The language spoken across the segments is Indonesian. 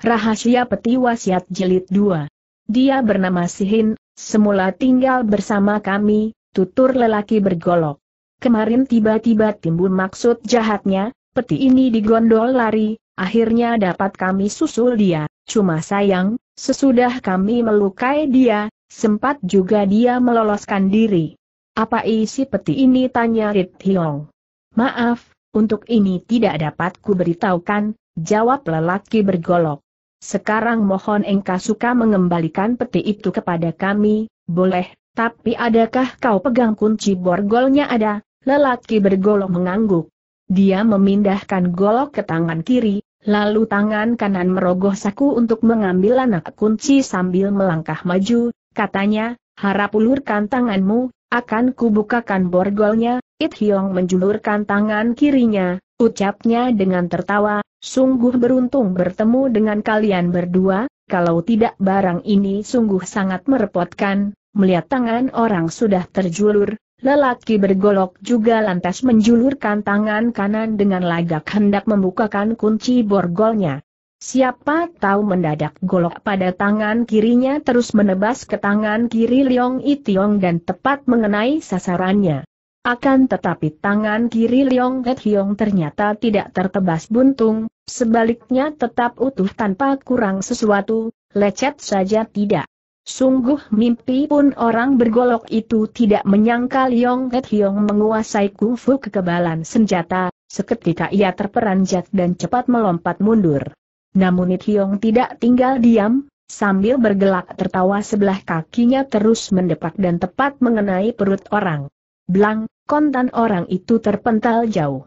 Rahasia Peti Wasiat jelit 2. Dia bernama Sihin, semula tinggal bersama kami, tutur lelaki bergolok. Kemarin tiba-tiba timbul maksud jahatnya, peti ini digondol lari, akhirnya dapat kami susul dia. Cuma sayang, sesudah kami melukai dia, sempat juga dia meloloskan diri. Apa isi peti ini tanya Rit Hiong. Maaf, untuk ini tidak dapat ku jawab lelaki bergolok. Sekarang mohon engkau suka mengembalikan peti itu kepada kami, boleh, tapi adakah kau pegang kunci borgolnya ada? Lelaki bergolok mengangguk. Dia memindahkan golok ke tangan kiri, lalu tangan kanan merogoh saku untuk mengambil anak kunci sambil melangkah maju, katanya, harap ulurkan tanganmu, akan kubukakan borgolnya, It Hyong menjulurkan tangan kirinya, ucapnya dengan tertawa, Sungguh beruntung bertemu dengan kalian berdua, kalau tidak barang ini sungguh sangat merepotkan, melihat tangan orang sudah terjulur, lelaki bergolok juga lantas menjulurkan tangan kanan dengan lagak hendak membukakan kunci borgolnya. Siapa tahu mendadak golok pada tangan kirinya terus menebas ke tangan kiri Leong Itiong dan tepat mengenai sasarannya. Akan tetapi tangan kiri Leong Het Hiong ternyata tidak tertebas buntung, sebaliknya tetap utuh tanpa kurang sesuatu, lecet saja tidak. Sungguh mimpi pun orang bergolok itu tidak menyangka Leong Het Hiong menguasai kungfu kekebalan senjata, seketika ia terperanjat dan cepat melompat mundur. Namun Het Hiong tidak tinggal diam, sambil bergelak tertawa sebelah kakinya terus mendepak dan tepat mengenai perut orang. Blang, kontan orang itu terpental jauh.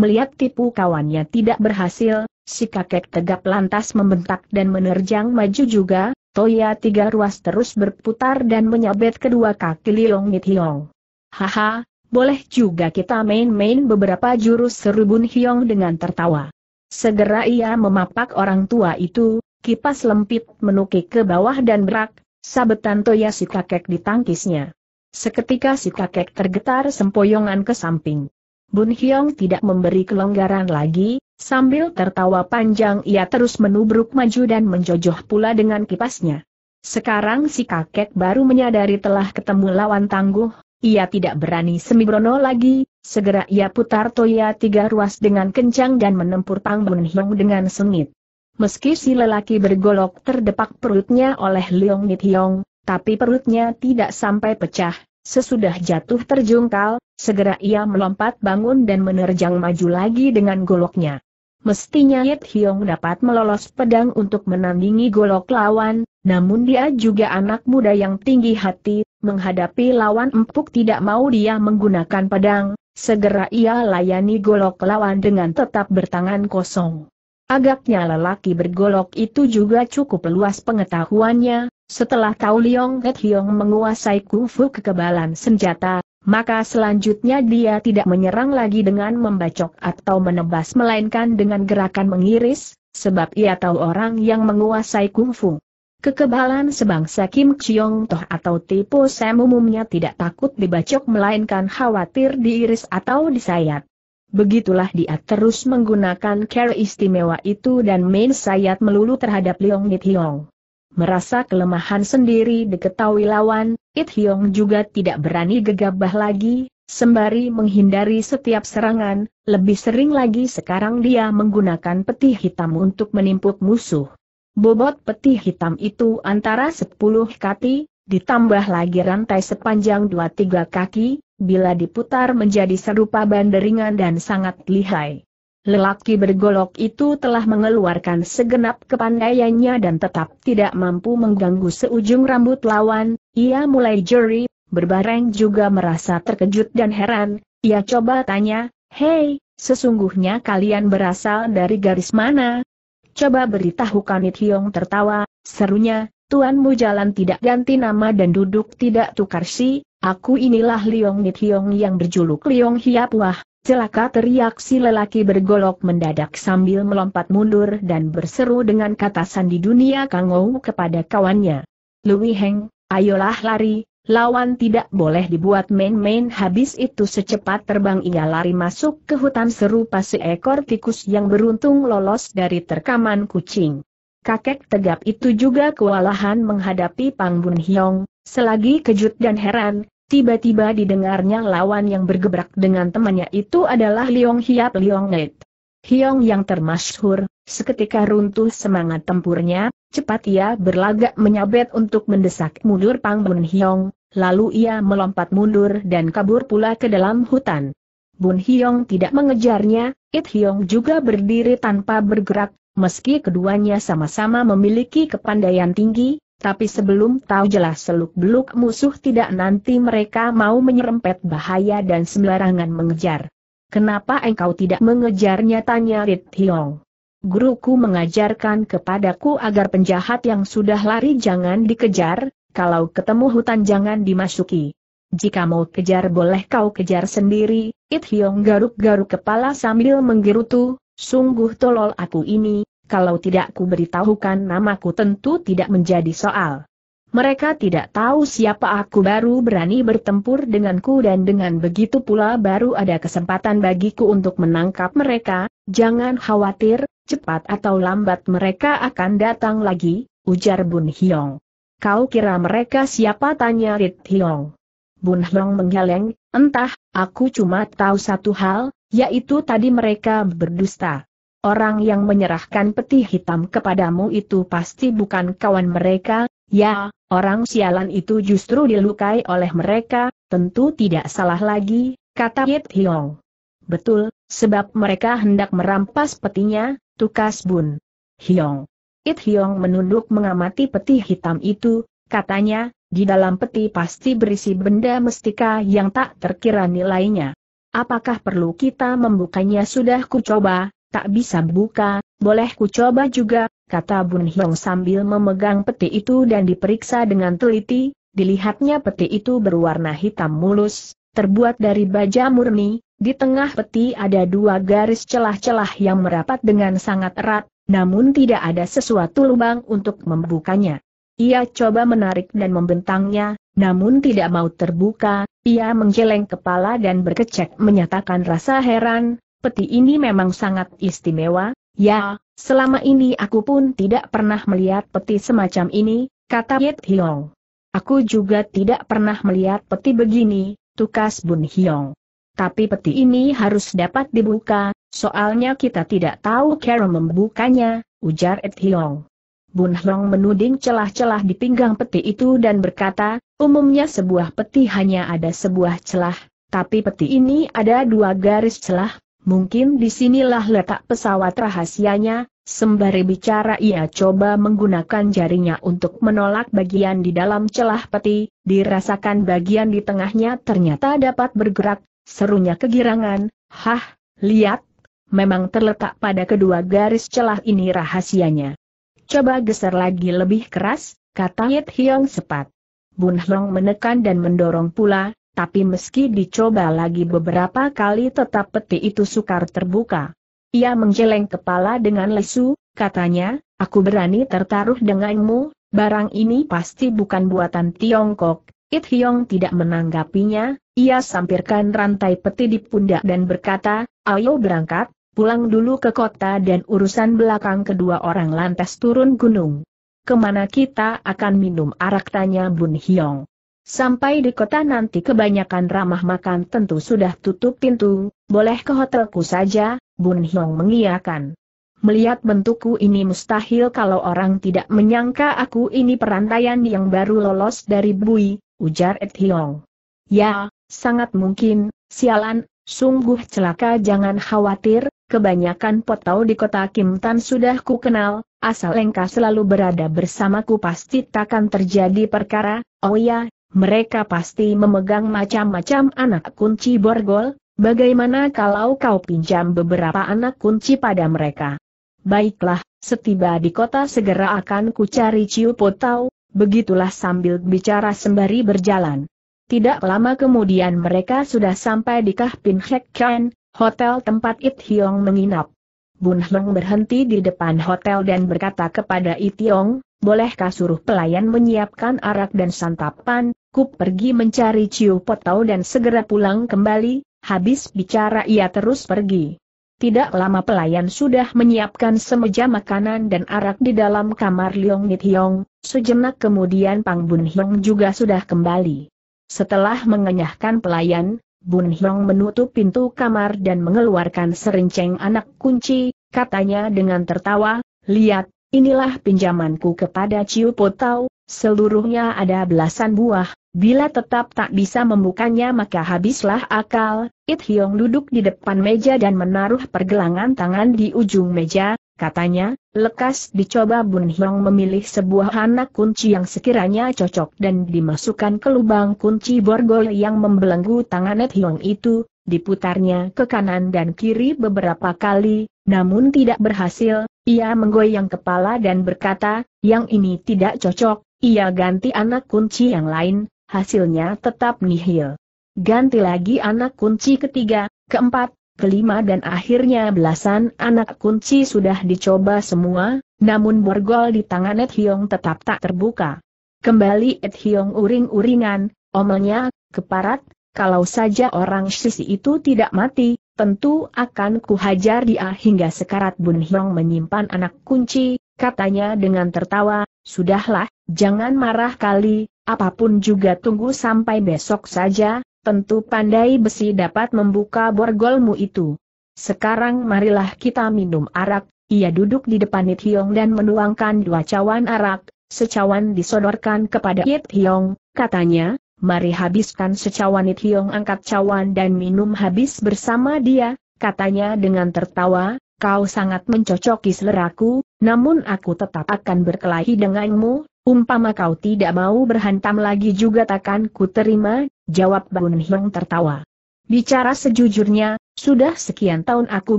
Melihat tipu kawannya tidak berhasil, si kakek tegap lantas membentak dan menerjang maju juga, Toya tiga ruas terus berputar dan menyabet kedua kaki Lilong Mit Hiong. Haha, boleh juga kita main-main beberapa jurus seru Bun Hiong dengan tertawa. Segera ia memapak orang tua itu, kipas lempit menukik ke bawah dan berak, sabetan Toya si kakek ditangkisnya. Seketika si kakek tergetar sempoyongan ke samping. Bun Hyong tidak memberi kelonggaran lagi, sambil tertawa panjang ia terus menubruk maju dan menjojoh pula dengan kipasnya. Sekarang si kakek baru menyadari telah ketemu lawan tangguh, ia tidak berani semibrono lagi, segera ia putar toya tiga ruas dengan kencang dan menempur Pang Bun Hyong dengan sengit. Meski si lelaki bergolok terdepak perutnya oleh Leong Nit Hyong, tapi perutnya tidak sampai pecah, sesudah jatuh terjungkal, segera ia melompat bangun dan menerjang maju lagi dengan goloknya. Mestinya Yit Hiong dapat melolos pedang untuk menandingi golok lawan, namun dia juga anak muda yang tinggi hati, menghadapi lawan empuk tidak mau dia menggunakan pedang, segera ia layani golok lawan dengan tetap bertangan kosong. Agaknya lelaki bergolok itu juga cukup luas pengetahuannya, setelah Tao Leong Het Hiong menguasai kungfu kekebalan senjata, maka selanjutnya dia tidak menyerang lagi dengan membacok atau menebas melainkan dengan gerakan mengiris, sebab ia tahu orang yang menguasai kungfu. Kekebalan sebangsa Kim Chiong Toh atau Tipo Sam umumnya tidak takut dibacok melainkan khawatir diiris atau disayat. Begitulah dia terus menggunakan cara istimewa itu dan main sayat melulu terhadap Leong Nit Hiong. Merasa kelemahan sendiri diketahui lawan, It Hyong juga tidak berani gegabah lagi, sembari menghindari setiap serangan, lebih sering lagi sekarang dia menggunakan peti hitam untuk menimpuk musuh. Bobot peti hitam itu antara 10 kati, ditambah lagi rantai sepanjang 2-3 kaki, bila diputar menjadi serupa banderingan dan sangat lihai. Lelaki bergolok itu telah mengeluarkan segenap kepandaiannya dan tetap tidak mampu mengganggu seujung rambut lawan, ia mulai jeri, berbareng juga merasa terkejut dan heran, ia coba tanya, Hei, sesungguhnya kalian berasal dari garis mana? Coba beritahu Kanit Hiong tertawa, serunya, tuanmu jalan tidak ganti nama dan duduk tidak tukar si, aku inilah Liong Nit Hiong yang berjuluk Liong Hiap Wah, Celaka teriak si lelaki bergolok mendadak sambil melompat mundur dan berseru dengan kata sandi dunia kangou kepada kawannya. Lui Heng, ayolah lari, lawan tidak boleh dibuat main-main habis itu secepat terbang ia lari masuk ke hutan serupa seekor tikus yang beruntung lolos dari terkaman kucing. Kakek tegap itu juga kewalahan menghadapi Pang Bun Hiong, selagi kejut dan heran, Tiba-tiba didengarnya lawan yang bergebrak dengan temannya itu adalah Liong Hiap Liong Net. Hiong yang termasyhur, seketika runtuh semangat tempurnya, cepat ia berlagak menyabet untuk mendesak mundur Pang Bun Hiong, lalu ia melompat mundur dan kabur pula ke dalam hutan. Bun Hiong tidak mengejarnya, It Hiong juga berdiri tanpa bergerak, meski keduanya sama-sama memiliki kepandaian tinggi, tapi sebelum tahu jelas seluk-beluk musuh tidak nanti mereka mau menyerempet bahaya dan sembarangan mengejar. Kenapa engkau tidak mengejarnya tanya Rit Hiong. Guruku mengajarkan kepadaku agar penjahat yang sudah lari jangan dikejar, kalau ketemu hutan jangan dimasuki. Jika mau kejar boleh kau kejar sendiri, It Hiong garuk-garuk kepala sambil menggerutu, sungguh tolol aku ini, kalau tidak ku beritahukan namaku tentu tidak menjadi soal. Mereka tidak tahu siapa aku baru berani bertempur denganku dan dengan begitu pula baru ada kesempatan bagiku untuk menangkap mereka, jangan khawatir, cepat atau lambat mereka akan datang lagi, ujar Bun Hyong. Kau kira mereka siapa tanya Rit Hyong. Bun Hyong menggeleng, entah, aku cuma tahu satu hal, yaitu tadi mereka berdusta. Orang yang menyerahkan peti hitam kepadamu itu pasti bukan kawan mereka, ya, orang sialan itu justru dilukai oleh mereka, tentu tidak salah lagi, kata Yit Hiong. Betul, sebab mereka hendak merampas petinya, tukas Bun. Hiong. It Hiong menunduk mengamati peti hitam itu, katanya, di dalam peti pasti berisi benda mestika yang tak terkira nilainya. Apakah perlu kita membukanya sudah kucoba, tak bisa buka, boleh ku coba juga, kata Bun Hiong sambil memegang peti itu dan diperiksa dengan teliti, dilihatnya peti itu berwarna hitam mulus, terbuat dari baja murni, di tengah peti ada dua garis celah-celah yang merapat dengan sangat erat, namun tidak ada sesuatu lubang untuk membukanya. Ia coba menarik dan membentangnya, namun tidak mau terbuka, ia menggeleng kepala dan berkecek menyatakan rasa heran, peti ini memang sangat istimewa, ya, selama ini aku pun tidak pernah melihat peti semacam ini, kata Yit Hiong. Aku juga tidak pernah melihat peti begini, tukas Bun Hiong. Tapi peti ini harus dapat dibuka, soalnya kita tidak tahu cara membukanya, ujar Ed Hiong. Bun Hiong menuding celah-celah di pinggang peti itu dan berkata, umumnya sebuah peti hanya ada sebuah celah, tapi peti ini ada dua garis celah, Mungkin disinilah letak pesawat rahasianya, sembari bicara ia coba menggunakan jarinya untuk menolak bagian di dalam celah peti, dirasakan bagian di tengahnya ternyata dapat bergerak, serunya kegirangan, hah, lihat, memang terletak pada kedua garis celah ini rahasianya. Coba geser lagi lebih keras, kata Yit Hiong sepat. Bun Hong menekan dan mendorong pula, tapi meski dicoba lagi beberapa kali tetap peti itu sukar terbuka. Ia menggeleng kepala dengan lesu, katanya, aku berani tertaruh denganmu, barang ini pasti bukan buatan Tiongkok. It Hyong tidak menanggapinya, ia sampirkan rantai peti di pundak dan berkata, ayo berangkat, pulang dulu ke kota dan urusan belakang kedua orang lantas turun gunung. Kemana kita akan minum arak tanya Bun Hyong. Sampai di kota nanti kebanyakan ramah makan tentu sudah tutup pintu, boleh ke hotelku saja, Bun Hiong mengiyakan. Melihat bentukku ini mustahil kalau orang tidak menyangka aku ini perantaian yang baru lolos dari bui, ujar Ed Hiong. Ya, sangat mungkin, sialan, sungguh celaka jangan khawatir, kebanyakan potau di kota Kim Tan sudah ku kenal, asal engkau selalu berada bersamaku pasti takkan terjadi perkara, oh ya, mereka pasti memegang macam-macam anak kunci borgol, bagaimana kalau kau pinjam beberapa anak kunci pada mereka? Baiklah, setiba di kota segera akan kucari Ciu Potau, begitulah sambil bicara sembari berjalan. Tidak lama kemudian mereka sudah sampai di Kahpin Hek Ken, hotel tempat It hiong menginap. Bun Heng berhenti di depan hotel dan berkata kepada It hiong, bolehkah suruh pelayan menyiapkan arak dan santapan, Kup pergi mencari Ciu Potau dan segera pulang kembali, habis bicara ia terus pergi. Tidak lama pelayan sudah menyiapkan semeja makanan dan arak di dalam kamar Leong Nit Hiong, sejenak kemudian Pang Bun Hiong juga sudah kembali. Setelah mengenyahkan pelayan, Bun Hiong menutup pintu kamar dan mengeluarkan serinceng anak kunci, katanya dengan tertawa, lihat, inilah pinjamanku kepada Ciu Potau, Seluruhnya ada belasan buah, bila tetap tak bisa membukanya maka habislah akal, It hiong duduk di depan meja dan menaruh pergelangan tangan di ujung meja, katanya, lekas dicoba Bun hiong memilih sebuah anak kunci yang sekiranya cocok dan dimasukkan ke lubang kunci borgol yang membelenggu tangan It hiong itu, diputarnya ke kanan dan kiri beberapa kali, namun tidak berhasil, ia menggoyang kepala dan berkata, yang ini tidak cocok, ia ganti anak kunci yang lain, hasilnya tetap nihil. Ganti lagi anak kunci ketiga, keempat, kelima dan akhirnya belasan anak kunci sudah dicoba semua, namun borgol di tangan Ed Hiong tetap tak terbuka. Kembali Ed Hiong uring-uringan, omelnya, keparat, kalau saja orang sisi itu tidak mati, tentu akan kuhajar dia hingga sekarat Bun Hiong menyimpan anak kunci, katanya dengan tertawa, sudahlah, Jangan marah kali, apapun juga tunggu sampai besok saja, tentu pandai besi dapat membuka borgolmu itu. Sekarang marilah kita minum arak, ia duduk di depan It Hiong dan menuangkan dua cawan arak, secawan disodorkan kepada It Hiong, katanya, mari habiskan secawan It Hiong angkat cawan dan minum habis bersama dia, katanya dengan tertawa, kau sangat mencocoki seleraku, namun aku tetap akan berkelahi denganmu, Umpama kau tidak mau berhantam lagi juga takkan ku terima, jawab Bun Hiong tertawa. Bicara sejujurnya, sudah sekian tahun aku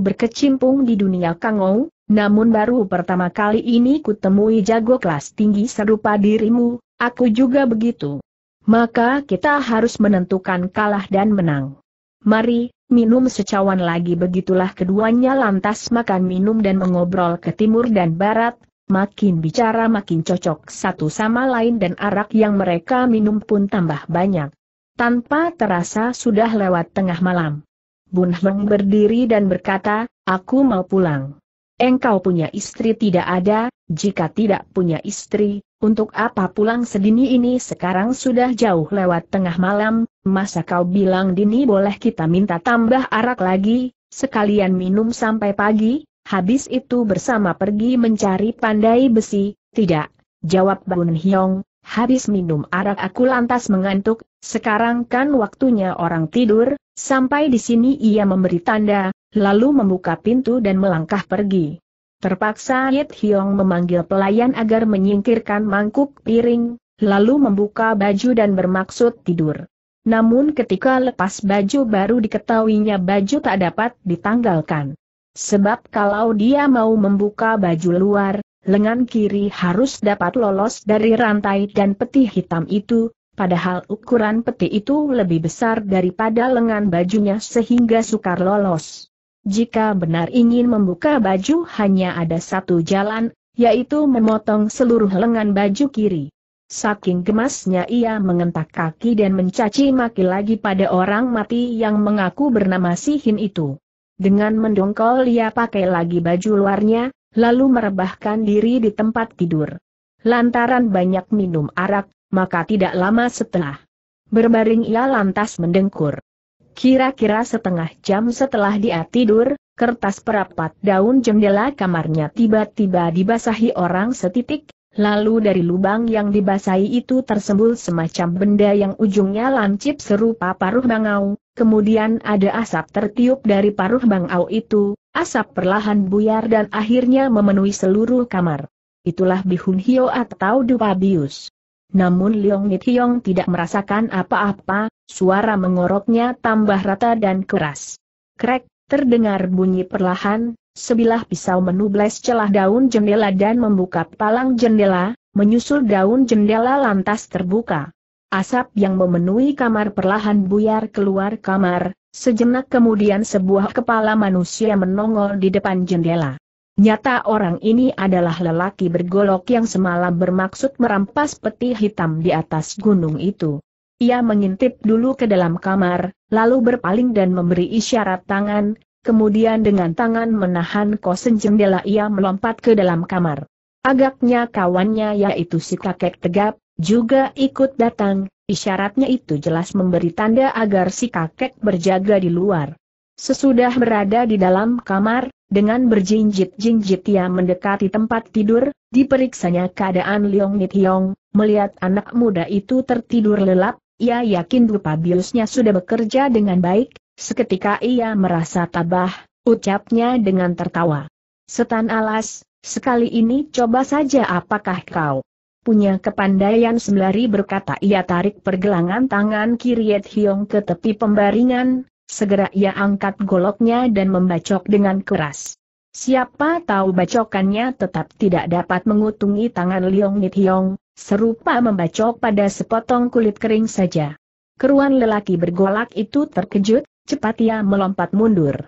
berkecimpung di dunia kangou, namun baru pertama kali ini kutemui jago kelas tinggi serupa dirimu, aku juga begitu. Maka kita harus menentukan kalah dan menang. Mari, minum secawan lagi begitulah keduanya lantas makan minum dan mengobrol ke timur dan barat, Makin bicara makin cocok satu sama lain dan arak yang mereka minum pun tambah banyak. Tanpa terasa sudah lewat tengah malam. Bun Heng berdiri dan berkata, aku mau pulang. Engkau punya istri tidak ada, jika tidak punya istri, untuk apa pulang sedini ini sekarang sudah jauh lewat tengah malam, masa kau bilang dini boleh kita minta tambah arak lagi, sekalian minum sampai pagi? habis itu bersama pergi mencari pandai besi, tidak, jawab Bun Hyong, habis minum arak aku lantas mengantuk, sekarang kan waktunya orang tidur, sampai di sini ia memberi tanda, lalu membuka pintu dan melangkah pergi. Terpaksa Yit Hyong memanggil pelayan agar menyingkirkan mangkuk piring, lalu membuka baju dan bermaksud tidur. Namun ketika lepas baju baru diketahuinya baju tak dapat ditanggalkan. Sebab kalau dia mau membuka baju luar, lengan kiri harus dapat lolos dari rantai dan peti hitam itu, padahal ukuran peti itu lebih besar daripada lengan bajunya sehingga sukar lolos. Jika benar ingin membuka baju hanya ada satu jalan, yaitu memotong seluruh lengan baju kiri. Saking gemasnya ia mengentak kaki dan mencaci maki lagi pada orang mati yang mengaku bernama Sihin itu. Dengan mendongkol ia pakai lagi baju luarnya, lalu merebahkan diri di tempat tidur. Lantaran banyak minum arak, maka tidak lama setelah berbaring ia lantas mendengkur. Kira-kira setengah jam setelah dia tidur, kertas perapat daun jendela kamarnya tiba-tiba dibasahi orang setitik, lalu dari lubang yang dibasahi itu tersembul semacam benda yang ujungnya lancip serupa paruh bangau, Kemudian ada asap tertiup dari paruh bangau itu, asap perlahan buyar dan akhirnya memenuhi seluruh kamar. Itulah Bihun Hio atau Dupa Bius. Namun Leong Nit Hiong tidak merasakan apa-apa, suara mengoroknya tambah rata dan keras. Krek, terdengar bunyi perlahan, sebilah pisau menubles celah daun jendela dan membuka palang jendela, menyusul daun jendela lantas terbuka. Asap yang memenuhi kamar perlahan buyar keluar kamar, sejenak kemudian sebuah kepala manusia menongol di depan jendela. Nyata orang ini adalah lelaki bergolok yang semalam bermaksud merampas peti hitam di atas gunung itu. Ia mengintip dulu ke dalam kamar, lalu berpaling dan memberi isyarat tangan, kemudian dengan tangan menahan kosen jendela ia melompat ke dalam kamar. Agaknya kawannya yaitu si kakek tegap, juga ikut datang, isyaratnya itu jelas memberi tanda agar si kakek berjaga di luar. Sesudah berada di dalam kamar, dengan berjinjit-jinjit ia mendekati tempat tidur, diperiksanya keadaan Leong Hiong, melihat anak muda itu tertidur lelap, ia yakin rupa biusnya sudah bekerja dengan baik, seketika ia merasa tabah, ucapnya dengan tertawa. Setan alas, sekali ini coba saja apakah kau punya kepandaian sembari berkata ia tarik pergelangan tangan Kiriet Hiong ke tepi pembaringan, segera ia angkat goloknya dan membacok dengan keras. Siapa tahu bacokannya tetap tidak dapat mengutungi tangan Liong Nit Hiong, serupa membacok pada sepotong kulit kering saja. Keruan lelaki bergolak itu terkejut, cepat ia melompat mundur.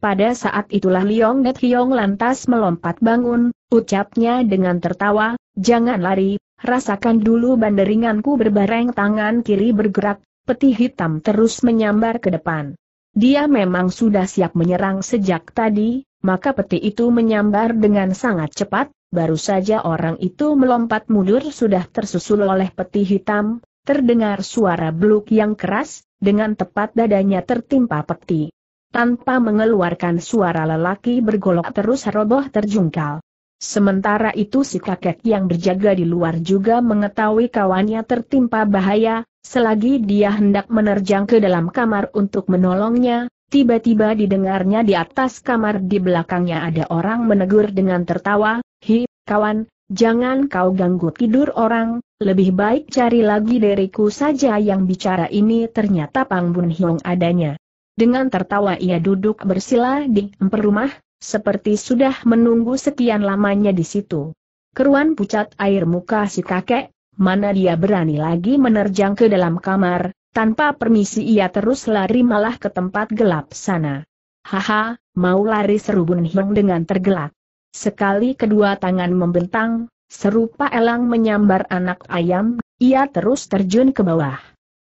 Pada saat itulah Liong Net Hiong lantas melompat bangun, ucapnya dengan tertawa, jangan lari, Rasakan dulu banderinganku berbareng tangan kiri bergerak, peti hitam terus menyambar ke depan. Dia memang sudah siap menyerang sejak tadi, maka peti itu menyambar dengan sangat cepat, baru saja orang itu melompat mundur sudah tersusul oleh peti hitam, terdengar suara beluk yang keras, dengan tepat dadanya tertimpa peti. Tanpa mengeluarkan suara lelaki bergolok terus roboh terjungkal. Sementara itu si kakek yang berjaga di luar juga mengetahui kawannya tertimpa bahaya, selagi dia hendak menerjang ke dalam kamar untuk menolongnya, tiba-tiba didengarnya di atas kamar di belakangnya ada orang menegur dengan tertawa, Hi, kawan, jangan kau ganggu tidur orang, lebih baik cari lagi diriku saja yang bicara ini ternyata Pang Bun Hiong adanya. Dengan tertawa ia duduk bersila di emper rumah, seperti sudah menunggu sekian lamanya di situ. Keruan pucat air muka si kakek, mana dia berani lagi menerjang ke dalam kamar, tanpa permisi ia terus lari malah ke tempat gelap sana. Haha, mau lari seru Bun Hiong dengan tergelak. Sekali kedua tangan membentang, serupa elang menyambar anak ayam, ia terus terjun ke bawah.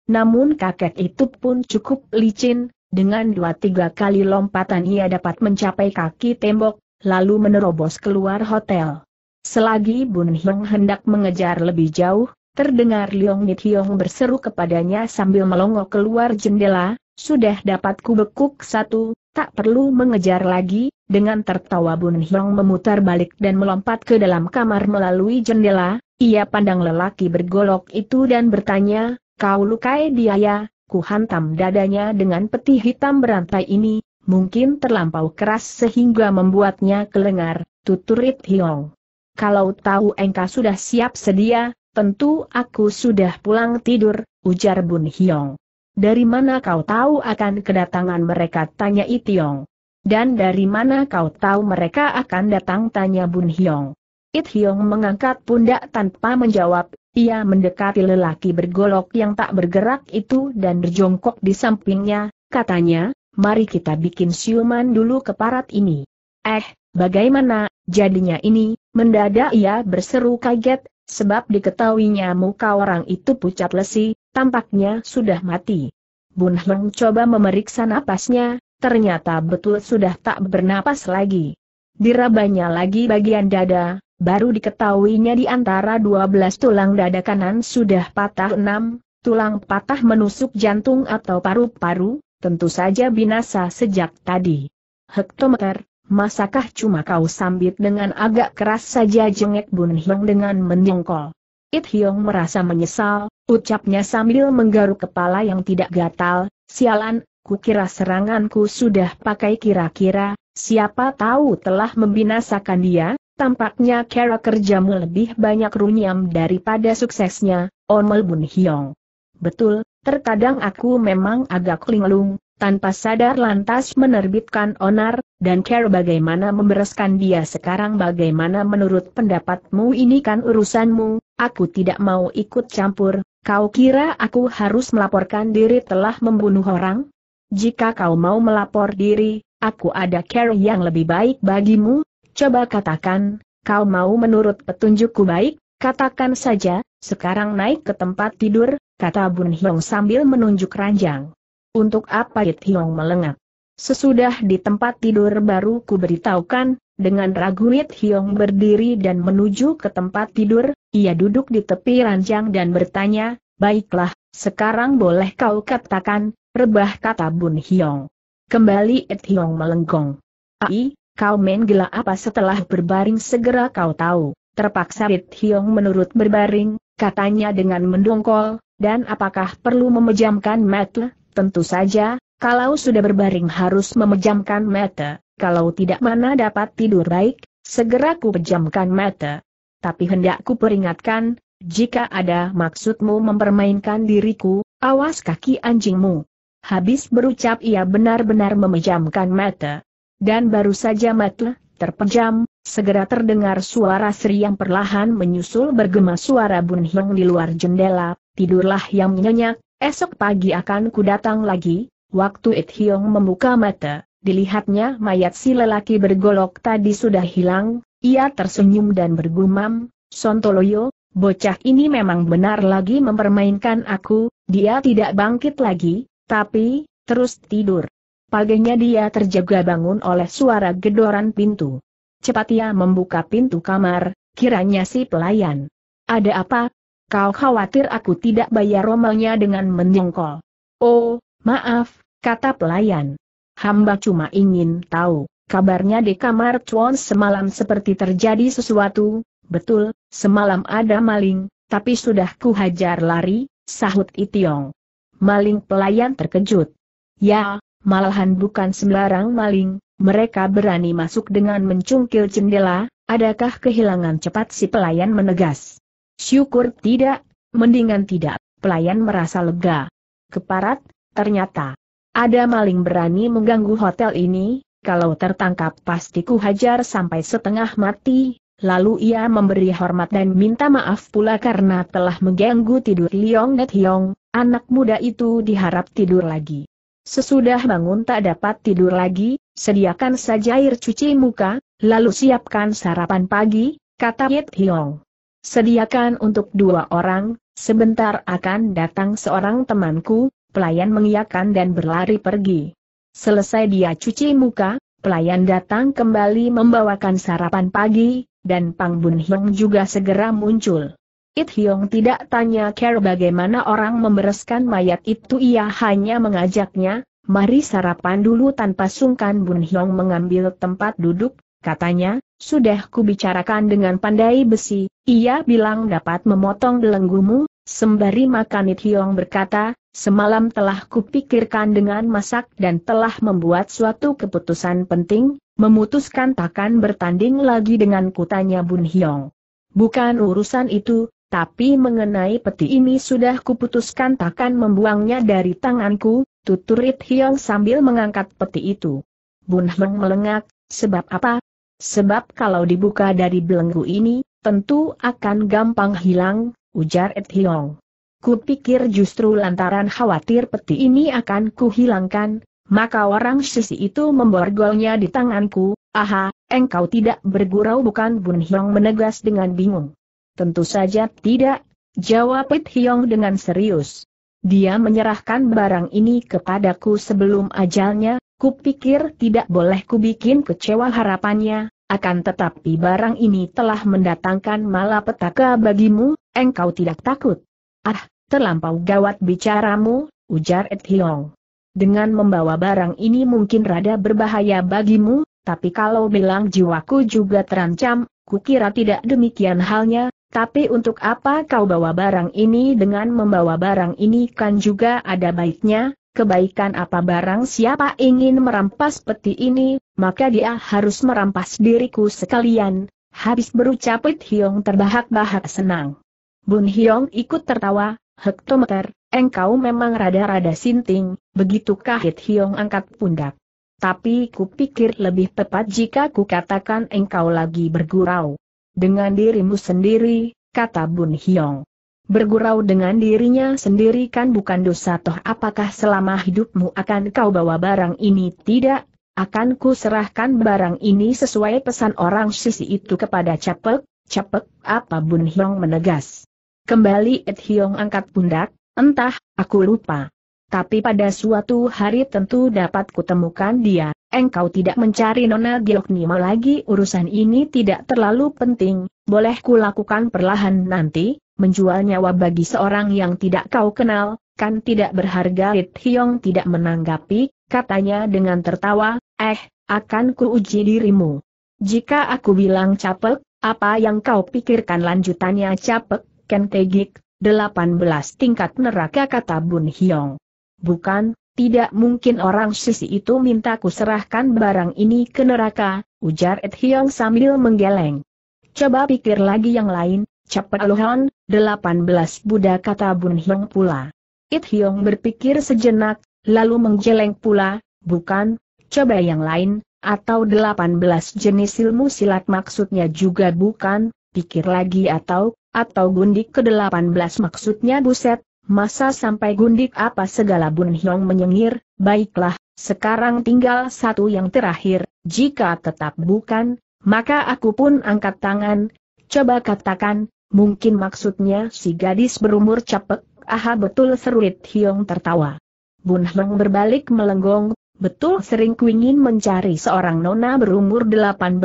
Namun kakek itu pun cukup licin, dengan dua tiga kali lompatan ia dapat mencapai kaki tembok, lalu menerobos keluar hotel. Selagi Bun Hiong hendak mengejar lebih jauh, terdengar Leong Nit Hiong berseru kepadanya sambil melongo keluar jendela, sudah dapat kubekuk satu, tak perlu mengejar lagi, dengan tertawa Bun Hiong memutar balik dan melompat ke dalam kamar melalui jendela, ia pandang lelaki bergolok itu dan bertanya, kau lukai dia ya, Ku hantam dadanya dengan peti hitam berantai ini, mungkin terlampau keras sehingga membuatnya kelengar, Tutur It Hiong. Kalau tahu engkau sudah siap sedia, tentu aku sudah pulang tidur, ujar Bun Hiong. Dari mana kau tahu akan kedatangan mereka tanya It Itiong. Dan dari mana kau tahu mereka akan datang tanya Bun Hiong. It Hiong mengangkat pundak tanpa menjawab, ia mendekati lelaki bergolok yang tak bergerak itu dan berjongkok di sampingnya, katanya, mari kita bikin siuman dulu ke parat ini. Eh, bagaimana, jadinya ini, mendadak ia berseru kaget, sebab diketahuinya muka orang itu pucat lesi, tampaknya sudah mati. Bun Heng coba memeriksa napasnya, ternyata betul sudah tak bernapas lagi. Dirabanya lagi bagian dada, baru diketahuinya di antara dua belas tulang dada kanan sudah patah enam, tulang patah menusuk jantung atau paru-paru, tentu saja binasa sejak tadi. Hektometer, masakah cuma kau sambit dengan agak keras saja jengek Bun Hyong dengan mendengkol. It Hyong merasa menyesal, ucapnya sambil menggaruk kepala yang tidak gatal, sialan, kukira seranganku sudah pakai kira-kira, siapa tahu telah membinasakan dia, Tampaknya cara kerjamu lebih banyak runyam daripada suksesnya, Onmel oh Bun Hyong. Betul, terkadang aku memang agak linglung, tanpa sadar lantas menerbitkan onar, dan cara bagaimana membereskan dia sekarang bagaimana menurut pendapatmu ini kan urusanmu, aku tidak mau ikut campur, kau kira aku harus melaporkan diri telah membunuh orang? Jika kau mau melapor diri, aku ada care yang lebih baik bagimu, Coba katakan, kau mau menurut petunjukku baik, katakan saja, sekarang naik ke tempat tidur, kata Bun Hiong sambil menunjuk ranjang. Untuk apa It Hiong melengak? Sesudah di tempat tidur baru ku beritahukan, dengan ragu It Hiong berdiri dan menuju ke tempat tidur, ia duduk di tepi ranjang dan bertanya, Baiklah, sekarang boleh kau katakan, rebah kata Bun Hiong. Kembali It Hiong melenggong. Ai, kau main gila apa setelah berbaring segera kau tahu. Terpaksa Rit Hiong menurut berbaring, katanya dengan mendongkol, dan apakah perlu memejamkan mata? Tentu saja, kalau sudah berbaring harus memejamkan mata, kalau tidak mana dapat tidur baik, segera ku pejamkan mata. Tapi hendak ku peringatkan, jika ada maksudmu mempermainkan diriku, awas kaki anjingmu. Habis berucap ia benar-benar memejamkan mata. Dan baru saja mata terpejam, segera terdengar suara Sri yang perlahan menyusul bergema suara Bun Heng di luar jendela, tidurlah yang nyenyak, esok pagi akan ku datang lagi, waktu It Hiong membuka mata, dilihatnya mayat si lelaki bergolok tadi sudah hilang, ia tersenyum dan bergumam, Sontoloyo, bocah ini memang benar lagi mempermainkan aku, dia tidak bangkit lagi, tapi, terus tidur. Paginya dia terjaga bangun oleh suara gedoran pintu. Cepat ia membuka pintu kamar, kiranya si pelayan. Ada apa? Kau khawatir aku tidak bayar romelnya dengan menyongkol. Oh, maaf, kata pelayan. Hamba cuma ingin tahu, kabarnya di kamar Chuan semalam seperti terjadi sesuatu, betul, semalam ada maling, tapi sudah ku hajar lari, sahut Itiong. Maling pelayan terkejut. Ya, Malahan bukan sembarang maling, mereka berani masuk dengan mencungkil jendela, adakah kehilangan cepat si pelayan menegas. Syukur tidak, mendingan tidak, pelayan merasa lega. Keparat, ternyata. Ada maling berani mengganggu hotel ini, kalau tertangkap pasti ku hajar sampai setengah mati, lalu ia memberi hormat dan minta maaf pula karena telah mengganggu tidur Liong Net Hiong, anak muda itu diharap tidur lagi. Sesudah bangun tak dapat tidur lagi, sediakan saja air cuci muka, lalu siapkan sarapan pagi, kata Yit Hiong. Sediakan untuk dua orang, sebentar akan datang seorang temanku, pelayan mengiakan dan berlari pergi. Selesai dia cuci muka, pelayan datang kembali membawakan sarapan pagi, dan Pang Bun Hiong juga segera muncul. It Hyong tidak tanya care bagaimana orang membereskan mayat itu ia hanya mengajaknya, mari sarapan dulu tanpa sungkan Bun Hyong mengambil tempat duduk, katanya, sudah kubicarakan dengan pandai besi, ia bilang dapat memotong belenggumu, sembari makan It Hyong berkata, semalam telah kupikirkan dengan masak dan telah membuat suatu keputusan penting, memutuskan takkan bertanding lagi dengan kutanya Bun Hyong. Bukan urusan itu, tapi mengenai peti ini sudah kuputuskan takkan membuangnya dari tanganku, tutur tuturit Hiong sambil mengangkat peti itu. Bun Heng melengak, sebab apa? Sebab kalau dibuka dari belenggu ini, tentu akan gampang hilang, ujar Et Hiong. Kupikir justru lantaran khawatir peti ini akan kuhilangkan, maka orang sisi itu memborgolnya di tanganku, aha, engkau tidak bergurau bukan Bun Hiong menegas dengan bingung. Tentu saja tidak, jawab Pit Hiong dengan serius. Dia menyerahkan barang ini kepadaku sebelum ajalnya, kupikir tidak boleh kubikin kecewa harapannya, akan tetapi barang ini telah mendatangkan malapetaka bagimu, engkau tidak takut. Ah, terlampau gawat bicaramu, ujar Ed Hiong. Dengan membawa barang ini mungkin rada berbahaya bagimu, tapi kalau bilang jiwaku juga terancam, kukira tidak demikian halnya, tapi untuk apa kau bawa barang ini dengan membawa barang ini kan juga ada baiknya, kebaikan apa barang siapa ingin merampas peti ini, maka dia harus merampas diriku sekalian. Habis berucap It Hiong terbahak-bahak senang. Bun Hiong ikut tertawa, hektometer, engkau memang rada-rada sinting, begitukah It Hiong angkat pundak. Tapi kupikir lebih tepat jika kukatakan engkau lagi bergurau dengan dirimu sendiri, kata Bun Hiong. Bergurau dengan dirinya sendiri kan bukan dosa toh apakah selama hidupmu akan kau bawa barang ini tidak, akan ku serahkan barang ini sesuai pesan orang sisi itu kepada capek, capek apa Bun Hiong menegas. Kembali Ed Hiong angkat pundak, entah, aku lupa. Tapi pada suatu hari tentu dapat kutemukan dia. Engkau tidak mencari Nona Dioknima lagi urusan ini tidak terlalu penting, boleh kulakukan perlahan nanti, menjual nyawa bagi seorang yang tidak kau kenal, kan tidak berharga Rit Hiong tidak menanggapi, katanya dengan tertawa, eh, akan kuuji dirimu. Jika aku bilang capek, apa yang kau pikirkan lanjutannya capek, Kentegik, 18 tingkat neraka kata Bun Hiong. Bukan, tidak mungkin orang sisi itu minta ku serahkan barang ini ke neraka, ujar Ed Hiong sambil menggeleng. Coba pikir lagi yang lain, cepat Luhan, 18 Buddha kata Bun Hiong pula. Ed Hiong berpikir sejenak, lalu menggeleng pula, bukan, coba yang lain, atau 18 jenis ilmu silat maksudnya juga bukan, pikir lagi atau, atau gundik ke-18 maksudnya buset, Masa sampai gundik apa segala Bun Hiong menyengir, baiklah, sekarang tinggal satu yang terakhir, jika tetap bukan, maka aku pun angkat tangan, coba katakan, mungkin maksudnya si gadis berumur capek, aha betul seruit Hiong tertawa. Bun Hiong berbalik melenggong, betul sering kuingin mencari seorang nona berumur 18,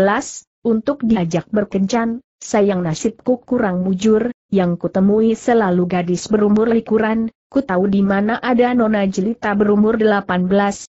untuk diajak berkencan, sayang nasibku kurang mujur, yang kutemui selalu gadis berumur likuran, ku tahu di mana ada nona jelita berumur 18,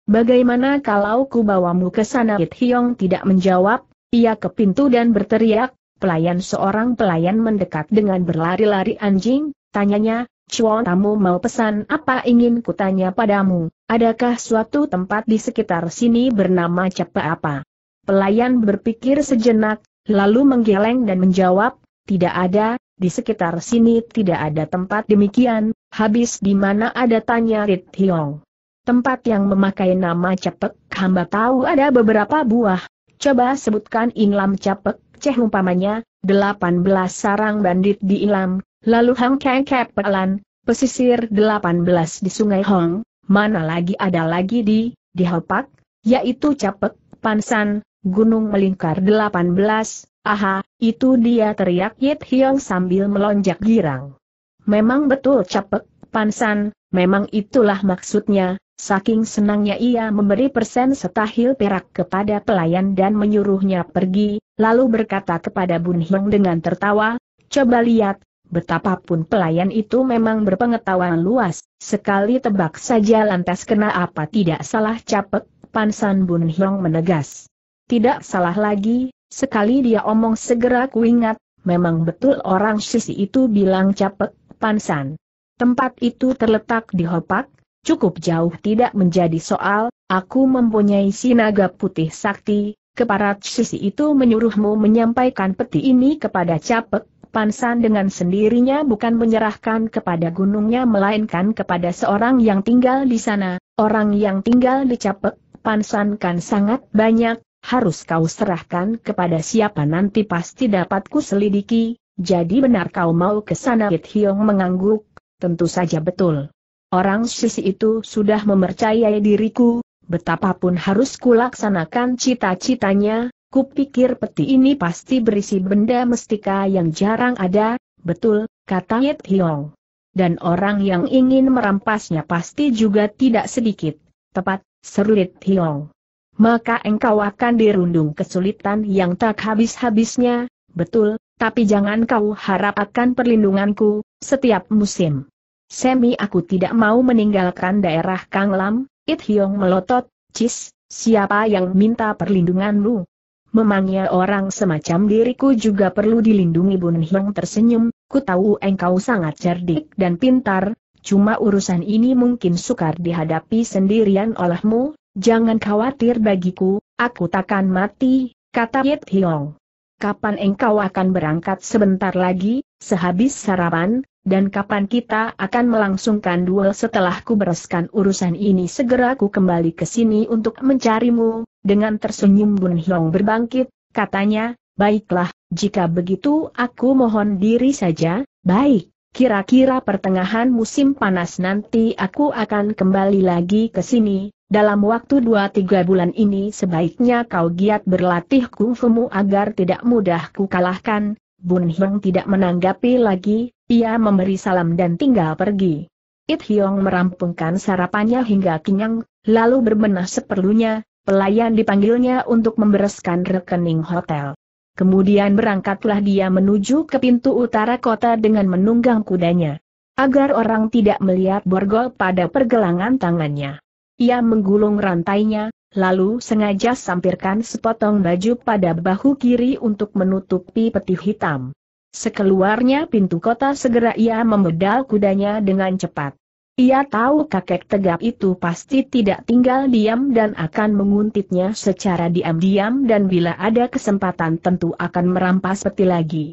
bagaimana kalau ku bawamu ke sana? It Hiong tidak menjawab, ia ke pintu dan berteriak, pelayan seorang pelayan mendekat dengan berlari-lari anjing, tanyanya, Chuan tamu mau pesan apa ingin kutanya padamu, adakah suatu tempat di sekitar sini bernama Cepa apa? Pelayan berpikir sejenak, lalu menggeleng dan menjawab, tidak ada, di sekitar sini tidak ada tempat demikian, habis di mana ada tanya Rit Hiong. Tempat yang memakai nama cepek, hamba tahu ada beberapa buah. Coba sebutkan Inlam cepek, ceh umpamanya, 18 sarang bandit di Inlam, lalu Hang Kang Kepelan, pesisir 18 di Sungai Hong, mana lagi ada lagi di, di Hopak, yaitu cepek, Pansan, Gunung Melingkar 18, Aha, itu dia teriak Yit Hiong sambil melonjak girang. Memang betul capek, Pansan, memang itulah maksudnya, saking senangnya ia memberi persen setahil perak kepada pelayan dan menyuruhnya pergi, lalu berkata kepada Bun Hiong dengan tertawa, coba lihat, Betapapun pelayan itu memang berpengetahuan luas, sekali tebak saja lantas kena apa tidak salah capek, Pansan Bun Hiong menegas. Tidak salah lagi, Sekali dia omong segera kuingat, memang betul orang sisi itu bilang capek, pansan. Tempat itu terletak di Hopak, cukup jauh tidak menjadi soal, aku mempunyai sinaga putih sakti, keparat sisi itu menyuruhmu menyampaikan peti ini kepada capek, Pansan dengan sendirinya bukan menyerahkan kepada gunungnya melainkan kepada seorang yang tinggal di sana, orang yang tinggal di Capek, Pansan kan sangat banyak, harus kau serahkan kepada siapa nanti pasti dapatku selidiki, jadi benar kau mau ke sana Hit Hiong mengangguk, tentu saja betul. Orang sisi itu sudah mempercayai diriku, betapapun harus kulaksanakan cita-citanya, kupikir peti ini pasti berisi benda mestika yang jarang ada, betul, kata Yit Hiong. Dan orang yang ingin merampasnya pasti juga tidak sedikit. Tepat, seru Yit Hiong maka engkau akan dirundung kesulitan yang tak habis-habisnya, betul, tapi jangan kau harap akan perlindunganku, setiap musim. Semi aku tidak mau meninggalkan daerah Kang Lam, It hiong melotot, Cis, siapa yang minta perlindunganmu? Memangnya orang semacam diriku juga perlu dilindungi Bun hiong tersenyum, ku tahu engkau sangat cerdik dan pintar, cuma urusan ini mungkin sukar dihadapi sendirian olehmu, Jangan khawatir bagiku, aku takkan mati, kata Yit Hiong. Kapan engkau akan berangkat sebentar lagi, sehabis sarapan, dan kapan kita akan melangsungkan duel setelah ku bereskan urusan ini segera ku kembali ke sini untuk mencarimu, dengan tersenyum Bun Hiong berbangkit, katanya, baiklah, jika begitu aku mohon diri saja, baik, kira-kira pertengahan musim panas nanti aku akan kembali lagi ke sini, dalam waktu 2 tiga bulan ini sebaiknya kau giat berlatih kungfumu agar tidak mudah ku kalahkan. Bun Hyung tidak menanggapi lagi, ia memberi salam dan tinggal pergi. It Hyong merampungkan sarapannya hingga kenyang, lalu berbenah seperlunya, pelayan dipanggilnya untuk membereskan rekening hotel. Kemudian berangkatlah dia menuju ke pintu utara kota dengan menunggang kudanya. Agar orang tidak melihat borgol pada pergelangan tangannya. Ia menggulung rantainya, lalu sengaja sampirkan sepotong baju pada bahu kiri untuk menutupi peti hitam. Sekeluarnya pintu kota segera ia memedal kudanya dengan cepat. Ia tahu kakek tegap itu pasti tidak tinggal diam dan akan menguntitnya secara diam-diam dan bila ada kesempatan tentu akan merampas peti lagi.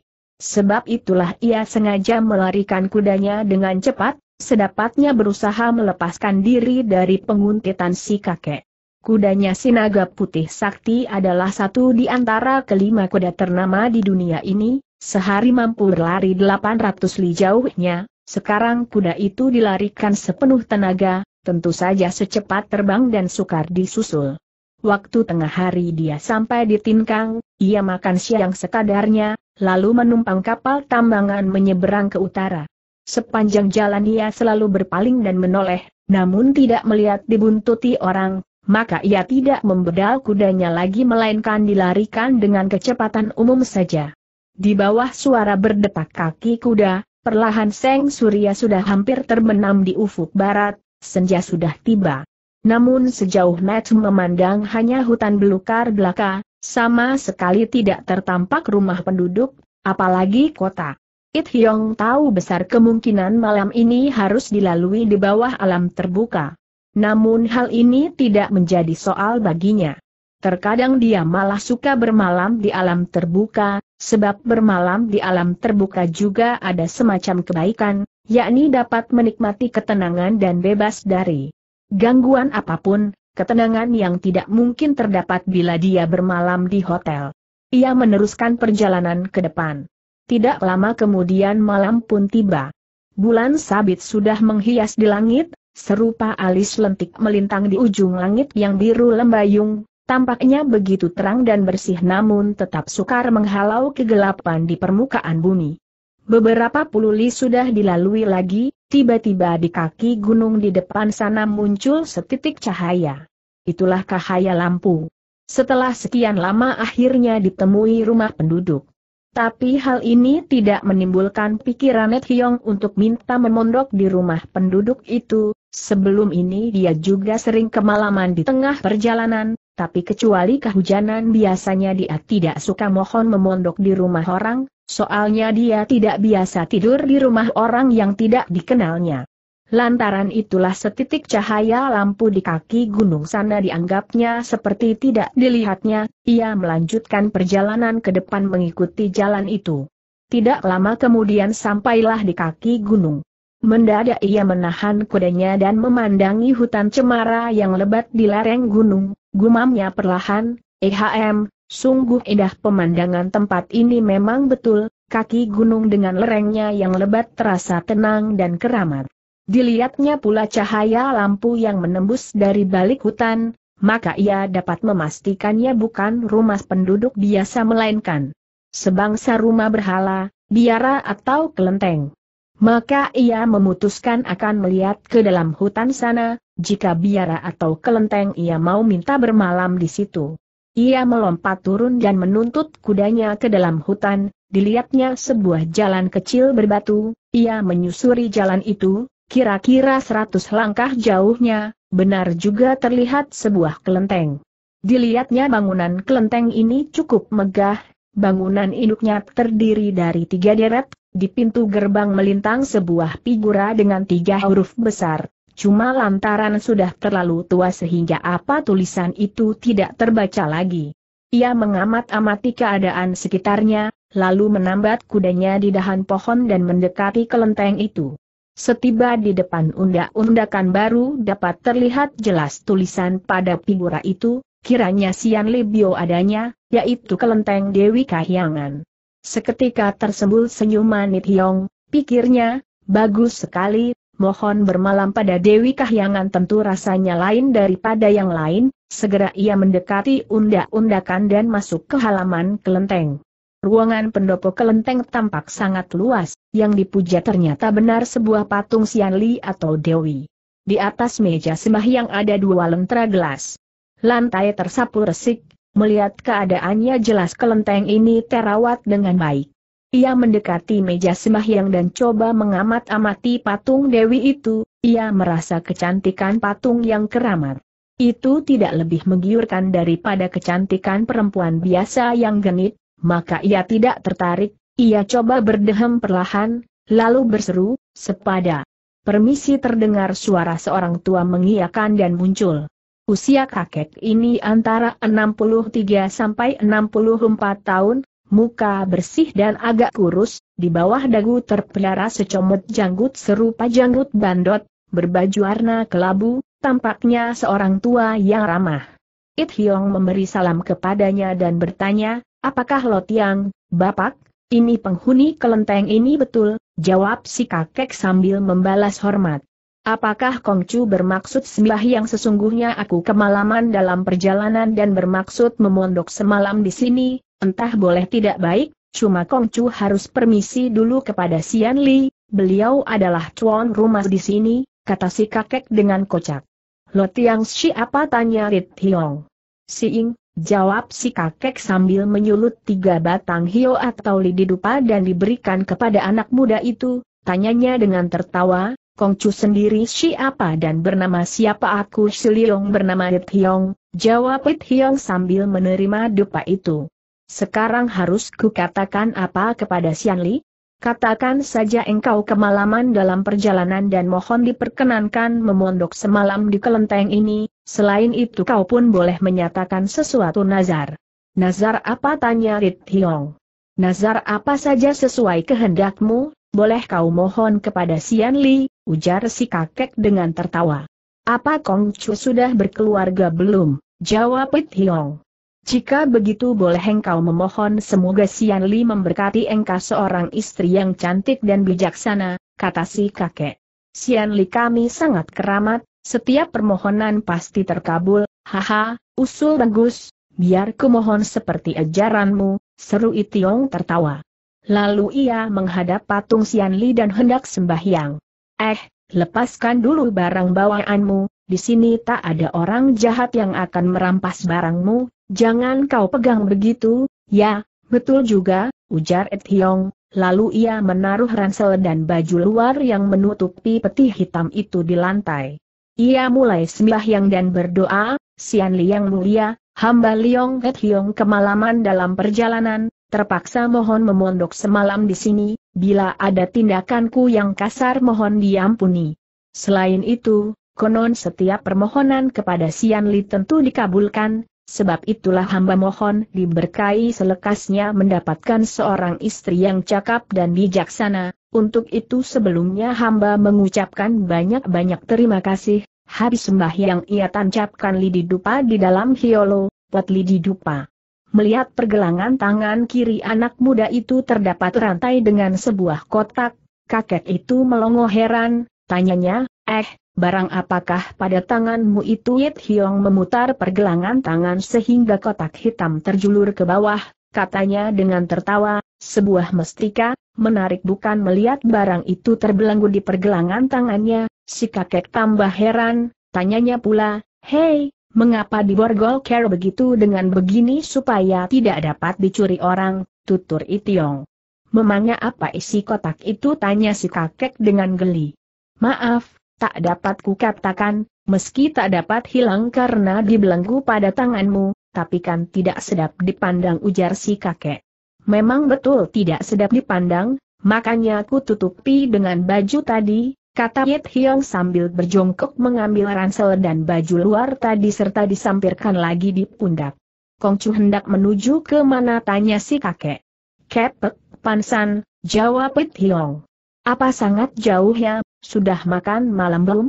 Sebab itulah ia sengaja melarikan kudanya dengan cepat, sedapatnya berusaha melepaskan diri dari penguntitan si kakek. Kudanya Sinaga Putih Sakti adalah satu di antara kelima kuda ternama di dunia ini, sehari mampu berlari 800 li jauhnya, sekarang kuda itu dilarikan sepenuh tenaga, tentu saja secepat terbang dan sukar disusul. Waktu tengah hari dia sampai di Tinkang, ia makan siang sekadarnya, lalu menumpang kapal tambangan menyeberang ke utara. Sepanjang jalan ia selalu berpaling dan menoleh, namun tidak melihat dibuntuti orang, maka ia tidak membedal kudanya lagi melainkan dilarikan dengan kecepatan umum saja. Di bawah suara berdetak kaki kuda, perlahan Seng Surya sudah hampir terbenam di ufuk barat, senja sudah tiba. Namun sejauh Matt memandang hanya hutan belukar belaka, sama sekali tidak tertampak rumah penduduk, apalagi kota. It Hyong tahu besar kemungkinan malam ini harus dilalui di bawah alam terbuka. Namun hal ini tidak menjadi soal baginya. Terkadang dia malah suka bermalam di alam terbuka, sebab bermalam di alam terbuka juga ada semacam kebaikan, yakni dapat menikmati ketenangan dan bebas dari gangguan apapun, ketenangan yang tidak mungkin terdapat bila dia bermalam di hotel. Ia meneruskan perjalanan ke depan. Tidak lama kemudian malam pun tiba. Bulan sabit sudah menghias di langit, serupa alis lentik melintang di ujung langit yang biru lembayung, tampaknya begitu terang dan bersih namun tetap sukar menghalau kegelapan di permukaan bumi. Beberapa puluh li sudah dilalui lagi, tiba-tiba di kaki gunung di depan sana muncul setitik cahaya. Itulah cahaya lampu. Setelah sekian lama akhirnya ditemui rumah penduduk. Tapi hal ini tidak menimbulkan pikiran Net Hiong untuk minta memondok di rumah penduduk itu, sebelum ini dia juga sering kemalaman di tengah perjalanan, tapi kecuali kehujanan biasanya dia tidak suka mohon memondok di rumah orang, soalnya dia tidak biasa tidur di rumah orang yang tidak dikenalnya. Lantaran itulah setitik cahaya lampu di kaki gunung sana dianggapnya seperti tidak dilihatnya, ia melanjutkan perjalanan ke depan mengikuti jalan itu. Tidak lama kemudian sampailah di kaki gunung. Mendadak ia menahan kudanya dan memandangi hutan cemara yang lebat di lereng gunung, gumamnya perlahan, ehm, sungguh indah pemandangan tempat ini memang betul, kaki gunung dengan lerengnya yang lebat terasa tenang dan keramat. Dilihatnya pula cahaya lampu yang menembus dari balik hutan, maka ia dapat memastikannya bukan rumah penduduk biasa melainkan sebangsa rumah berhala, biara atau kelenteng. Maka ia memutuskan akan melihat ke dalam hutan sana, jika biara atau kelenteng ia mau minta bermalam di situ. Ia melompat turun dan menuntut kudanya ke dalam hutan, dilihatnya sebuah jalan kecil berbatu, ia menyusuri jalan itu, Kira-kira seratus langkah jauhnya, benar juga terlihat sebuah kelenteng. Dilihatnya bangunan kelenteng ini cukup megah, bangunan induknya terdiri dari tiga deret, di pintu gerbang melintang sebuah figura dengan tiga huruf besar. Cuma lantaran sudah terlalu tua sehingga apa tulisan itu tidak terbaca lagi. Ia mengamat-amati keadaan sekitarnya, lalu menambat kudanya di dahan pohon dan mendekati kelenteng itu. Setiba di depan undak-undakan baru dapat terlihat jelas tulisan pada figura itu, kiranya Sian Libio adanya, yaitu kelenteng Dewi Kahyangan. Seketika tersembul senyuman Hiong, pikirnya, bagus sekali, mohon bermalam pada Dewi Kahyangan tentu rasanya lain daripada yang lain, segera ia mendekati undak-undakan dan masuk ke halaman kelenteng. Ruangan pendopo kelenteng tampak sangat luas, yang dipuja ternyata benar sebuah patung Sianli atau Dewi. Di atas meja sembah yang ada dua lentera gelas. Lantai tersapu resik, melihat keadaannya jelas kelenteng ini terawat dengan baik. Ia mendekati meja sembahyang dan coba mengamat-amati patung Dewi itu, ia merasa kecantikan patung yang keramat. Itu tidak lebih menggiurkan daripada kecantikan perempuan biasa yang genit, maka ia tidak tertarik, ia coba berdehem perlahan, lalu berseru, sepada. Permisi terdengar suara seorang tua mengiakan dan muncul. Usia kakek ini antara 63 sampai 64 tahun, muka bersih dan agak kurus, di bawah dagu terpelihara secomot janggut serupa janggut bandot, berbaju warna kelabu, tampaknya seorang tua yang ramah. It Hyong memberi salam kepadanya dan bertanya, Apakah lot yang, Bapak, ini penghuni kelenteng ini betul? Jawab si kakek sambil membalas hormat. Apakah Kong Chu bermaksud sembah yang sesungguhnya aku kemalaman dalam perjalanan dan bermaksud memondok semalam di sini? Entah boleh tidak baik, cuma Kong Chu harus permisi dulu kepada Sian Li, beliau adalah tuan rumah di sini, kata si kakek dengan kocak. si siapa tanya Rit Hiong. Siing, Jawab si kakek sambil menyulut tiga batang hio atau lidi dupa dan diberikan kepada anak muda itu, tanyanya dengan tertawa, Kongcu sendiri siapa dan bernama siapa aku Siliong bernama It Hiong, jawab It Hiong sambil menerima dupa itu. Sekarang harus kukatakan apa kepada Xianli? Katakan saja engkau kemalaman dalam perjalanan dan mohon diperkenankan memondok semalam di kelenteng ini, Selain itu kau pun boleh menyatakan sesuatu nazar. Nazar apa tanya Rit Hiong? Nazar apa saja sesuai kehendakmu, boleh kau mohon kepada Sian Li, ujar si kakek dengan tertawa. Apa Kong Chu sudah berkeluarga belum? Jawab Rit Hiong. Jika begitu boleh engkau memohon semoga Sian Li memberkati engkau seorang istri yang cantik dan bijaksana, kata si kakek. Sian Li kami sangat keramat, setiap permohonan pasti terkabul, haha, usul bagus, biar kumohon seperti ajaranmu, seru Itiong tertawa. Lalu ia menghadap patung Sianli dan hendak sembahyang. Eh, lepaskan dulu barang bawaanmu, di sini tak ada orang jahat yang akan merampas barangmu, jangan kau pegang begitu, ya, betul juga, ujar Itiong. Lalu ia menaruh ransel dan baju luar yang menutupi peti hitam itu di lantai. Ia mulai sembahyang dan berdoa, Sian Liang mulia, hamba Liong Het Hiong kemalaman dalam perjalanan, terpaksa mohon memondok semalam di sini, bila ada tindakanku yang kasar mohon diampuni. Selain itu, konon setiap permohonan kepada Sian Li tentu dikabulkan, Sebab itulah hamba mohon diberkahi selekasnya mendapatkan seorang istri yang cakap dan bijaksana, untuk itu sebelumnya hamba mengucapkan banyak-banyak terima kasih, habis sembah yang ia tancapkan lidi dupa di dalam hiolo, pot lidi dupa. Melihat pergelangan tangan kiri anak muda itu terdapat rantai dengan sebuah kotak, kakek itu melongo heran, tanyanya, eh, barang apakah pada tanganmu itu Yit Hiong memutar pergelangan tangan sehingga kotak hitam terjulur ke bawah, katanya dengan tertawa, sebuah mestika, menarik bukan melihat barang itu terbelenggu di pergelangan tangannya, si kakek tambah heran, tanyanya pula, hei, mengapa diborgol care begitu dengan begini supaya tidak dapat dicuri orang, tutur Itiong. Memangnya apa isi kotak itu tanya si kakek dengan geli. Maaf, tak dapat kukatakan, meski tak dapat hilang karena dibelenggu pada tanganmu, tapi kan tidak sedap dipandang ujar si kakek. Memang betul tidak sedap dipandang, makanya aku tutupi dengan baju tadi, kata Yit Hiong sambil berjongkok mengambil ransel dan baju luar tadi serta disampirkan lagi di pundak. Kongcu hendak menuju ke mana tanya si kakek. Kepek, Pansan, jawab Yit Hiong. Apa sangat jauh ya, sudah makan malam belum?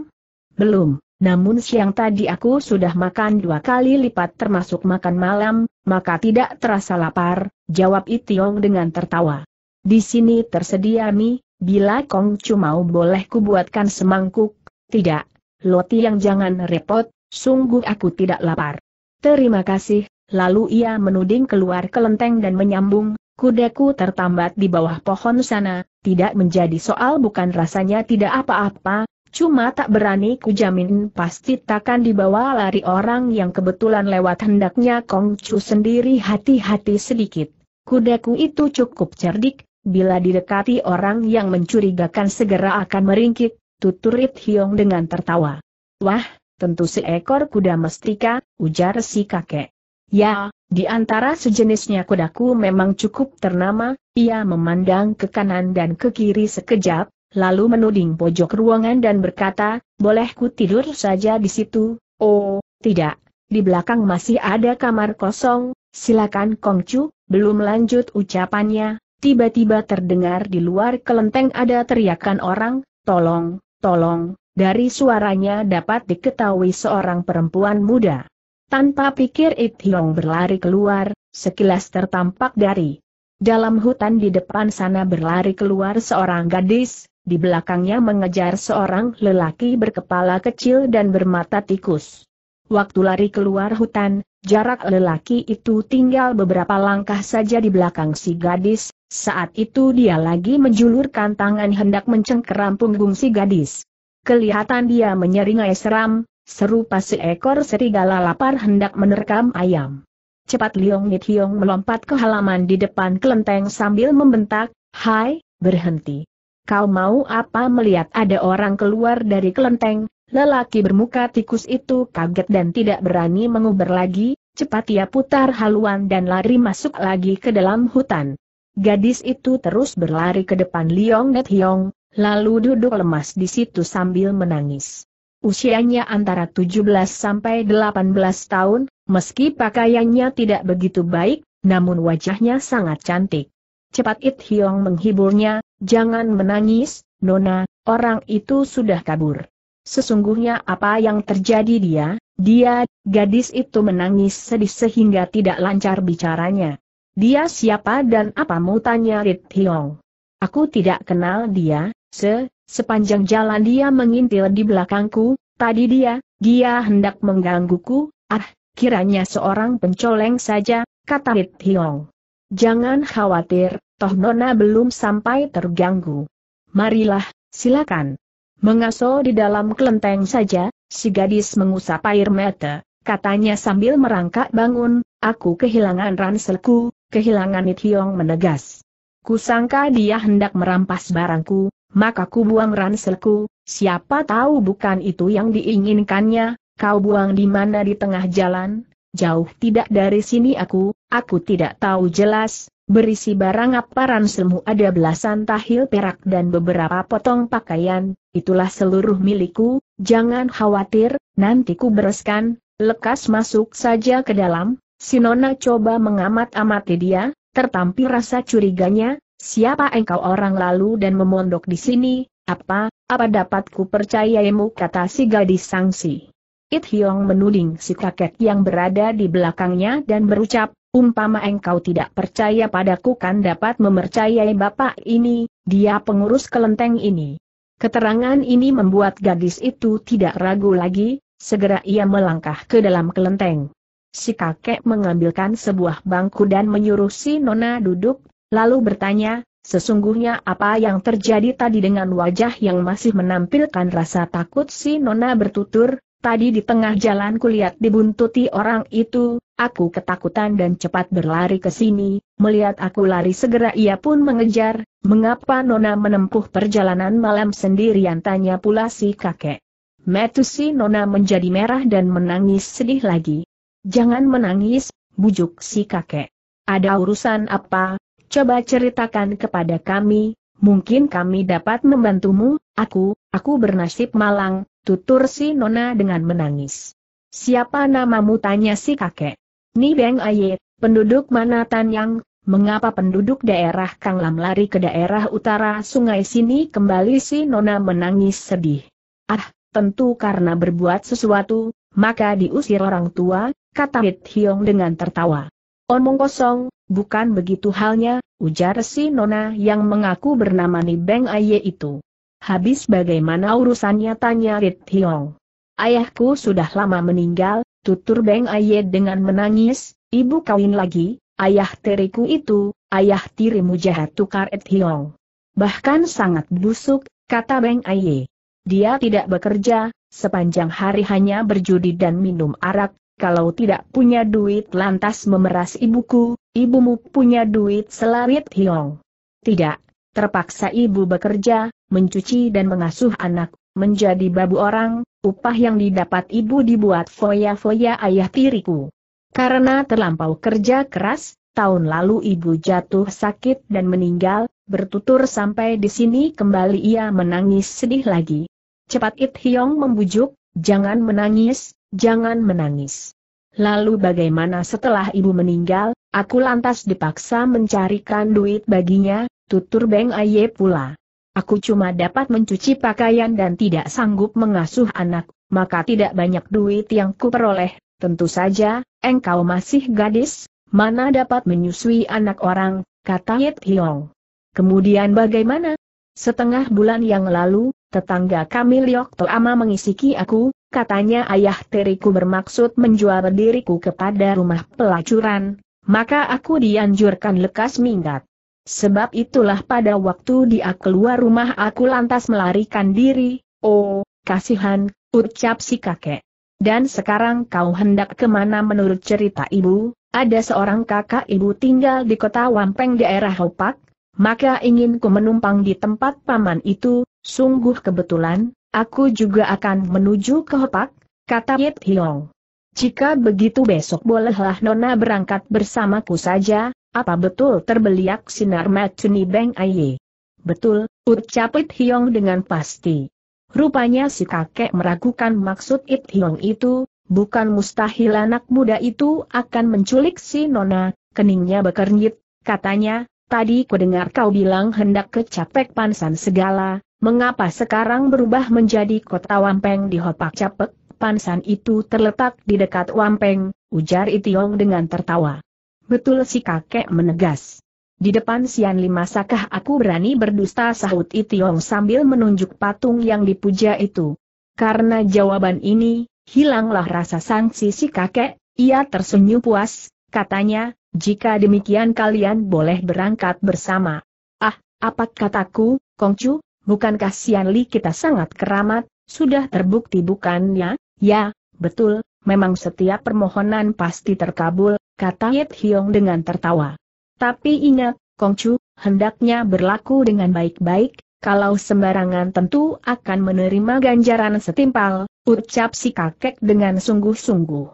Belum. Namun siang tadi aku sudah makan dua kali lipat termasuk makan malam, maka tidak terasa lapar, jawab Itiong dengan tertawa. Di sini tersedia mie, bila Kong cuma boleh kubuatkan semangkuk, tidak, Loti yang jangan repot, sungguh aku tidak lapar. Terima kasih, lalu ia menuding keluar kelenteng dan menyambung, Kudaku tertambat di bawah pohon sana, tidak menjadi soal bukan rasanya tidak apa-apa, Cuma tak berani kujamin pasti takkan dibawa lari orang yang kebetulan lewat hendaknya Kong Chu sendiri hati-hati sedikit. Kudaku itu cukup cerdik, bila didekati orang yang mencurigakan segera akan meringkik, tutur tuturit Hiong dengan tertawa. Wah, tentu seekor kuda mestika, ujar si kakek. Ya, di antara sejenisnya kudaku memang cukup ternama, ia memandang ke kanan dan ke kiri sekejap, lalu menuding pojok ruangan dan berkata, boleh ku tidur saja di situ, oh, tidak, di belakang masih ada kamar kosong, silakan Kongcu, belum lanjut ucapannya, tiba-tiba terdengar di luar kelenteng ada teriakan orang, tolong, tolong, dari suaranya dapat diketahui seorang perempuan muda. Tanpa pikir It Hiong berlari keluar, sekilas tertampak dari dalam hutan di depan sana berlari keluar seorang gadis, di belakangnya mengejar seorang lelaki berkepala kecil dan bermata tikus. Waktu lari keluar hutan, jarak lelaki itu tinggal beberapa langkah saja di belakang si gadis, saat itu dia lagi menjulurkan tangan hendak mencengkeram punggung si gadis. Kelihatan dia menyeringai seram, serupa seekor serigala lapar hendak menerkam ayam. Cepat Liong Nit Hiong melompat ke halaman di depan kelenteng sambil membentak, Hai, berhenti. Kau mau apa melihat ada orang keluar dari kelenteng? Lelaki bermuka tikus itu kaget dan tidak berani menguber lagi, cepat ia putar haluan dan lari masuk lagi ke dalam hutan. Gadis itu terus berlari ke depan Liong Net Hiong, lalu duduk lemas di situ sambil menangis. Usianya antara 17 sampai 18 tahun, meski pakaiannya tidak begitu baik, namun wajahnya sangat cantik. Cepat It Hiong menghiburnya, jangan menangis, Nona, orang itu sudah kabur. Sesungguhnya apa yang terjadi dia, dia, gadis itu menangis sedih sehingga tidak lancar bicaranya. Dia siapa dan apamu tanya It Hiong. Aku tidak kenal dia, se, sepanjang jalan dia mengintil di belakangku, tadi dia, dia hendak menggangguku, ah, kiranya seorang pencoleng saja, kata It Hiong. Jangan khawatir, toh Nona belum sampai terganggu. Marilah, silakan. Mengaso di dalam kelenteng saja, si gadis mengusap air mata, katanya sambil merangkak bangun, aku kehilangan ranselku, kehilangan Ithiong menegas. Kusangka dia hendak merampas barangku, maka ku buang ranselku, siapa tahu bukan itu yang diinginkannya, kau buang di mana di tengah jalan, jauh tidak dari sini aku, aku tidak tahu jelas, berisi barang aparan semu ada belasan tahil perak dan beberapa potong pakaian, itulah seluruh milikku, jangan khawatir, nanti ku bereskan, lekas masuk saja ke dalam, Sinona coba mengamat-amati dia, tertampil rasa curiganya, siapa engkau orang lalu dan memondok di sini, apa, apa dapatku percayaimu kata si gadis sangsi. It Hyong menuding si kakek yang berada di belakangnya dan berucap, Umpama engkau tidak percaya padaku kan dapat mempercayai bapak ini, dia pengurus kelenteng ini. Keterangan ini membuat gadis itu tidak ragu lagi, segera ia melangkah ke dalam kelenteng. Si kakek mengambilkan sebuah bangku dan menyuruh si nona duduk, lalu bertanya, sesungguhnya apa yang terjadi tadi dengan wajah yang masih menampilkan rasa takut si nona bertutur, Tadi di tengah jalan kulihat dibuntuti orang itu, aku ketakutan dan cepat berlari ke sini, melihat aku lari segera ia pun mengejar, mengapa Nona menempuh perjalanan malam sendirian tanya pula si kakek. Metusi Nona menjadi merah dan menangis sedih lagi. Jangan menangis, bujuk si kakek. Ada urusan apa? Coba ceritakan kepada kami, mungkin kami dapat membantumu, aku, aku bernasib malang, tutur si Nona dengan menangis. Siapa namamu tanya si kakek? Ni Beng Aye, penduduk mana Tan Yang? mengapa penduduk daerah Kang Lam lari ke daerah utara sungai sini kembali si Nona menangis sedih. Ah, tentu karena berbuat sesuatu, maka diusir orang tua, kata Hit Hiong dengan tertawa. Omong kosong, bukan begitu halnya, ujar si Nona yang mengaku bernama Ni Beng Aye itu habis bagaimana urusannya tanya Rit Hiong. Ayahku sudah lama meninggal, tutur Beng Aye dengan menangis, ibu kawin lagi, ayah teriku itu, ayah tirimu jahat tukar Rit Hiong. Bahkan sangat busuk, kata Beng Aye. Dia tidak bekerja, sepanjang hari hanya berjudi dan minum arak, kalau tidak punya duit lantas memeras ibuku, ibumu punya duit selarit Hiong. Tidak, Terpaksa ibu bekerja, mencuci dan mengasuh anak, menjadi babu orang, upah yang didapat ibu dibuat foya-foya ayah tiriku. Karena terlampau kerja keras, tahun lalu ibu jatuh sakit dan meninggal, bertutur sampai di sini kembali ia menangis sedih lagi. Cepat It Hyong membujuk, jangan menangis, jangan menangis. Lalu bagaimana setelah ibu meninggal, aku lantas dipaksa mencarikan duit baginya, tutur Beng Aye pula. Aku cuma dapat mencuci pakaian dan tidak sanggup mengasuh anak, maka tidak banyak duit yang kuperoleh, tentu saja, engkau masih gadis, mana dapat menyusui anak orang, kata Yit Hiong. Kemudian bagaimana? Setengah bulan yang lalu, tetangga kami Liok Toama mengisiki aku, katanya ayah teriku bermaksud menjual diriku kepada rumah pelacuran, maka aku dianjurkan lekas minggat. Sebab itulah pada waktu dia keluar rumah aku lantas melarikan diri, oh, kasihan, ucap si kakek. Dan sekarang kau hendak kemana menurut cerita ibu, ada seorang kakak ibu tinggal di kota Wampeng daerah Hopak, maka ingin ku menumpang di tempat paman itu, sungguh kebetulan, aku juga akan menuju ke Hopak, kata Yit Hiong. Jika begitu besok bolehlah Nona berangkat bersamaku saja, apa betul terbeliak sinar macuni Beng Aye? Betul, ucap It Hiong dengan pasti. Rupanya si kakek meragukan maksud It Hiong itu, bukan mustahil anak muda itu akan menculik si Nona, keningnya bekernyit, katanya, tadi dengar kau bilang hendak ke Capek Pansan segala, mengapa sekarang berubah menjadi kota Wampeng di Hopak Capek? Pansan itu terletak di dekat Wampeng, ujar Hiong dengan tertawa. Betul si kakek menegas. Di depan Sian Lima sakah aku berani berdusta sahut Itiong sambil menunjuk patung yang dipuja itu. Karena jawaban ini, hilanglah rasa sangsi si kakek, ia tersenyum puas, katanya, jika demikian kalian boleh berangkat bersama. Ah, apa kataku, Kongcu, bukankah Sian Li kita sangat keramat, sudah terbukti bukannya? Ya, betul, memang setiap permohonan pasti terkabul, kata Yit Hiong dengan tertawa. Tapi ingat, Kongcu, hendaknya berlaku dengan baik-baik, kalau sembarangan tentu akan menerima ganjaran setimpal, ucap si kakek dengan sungguh-sungguh.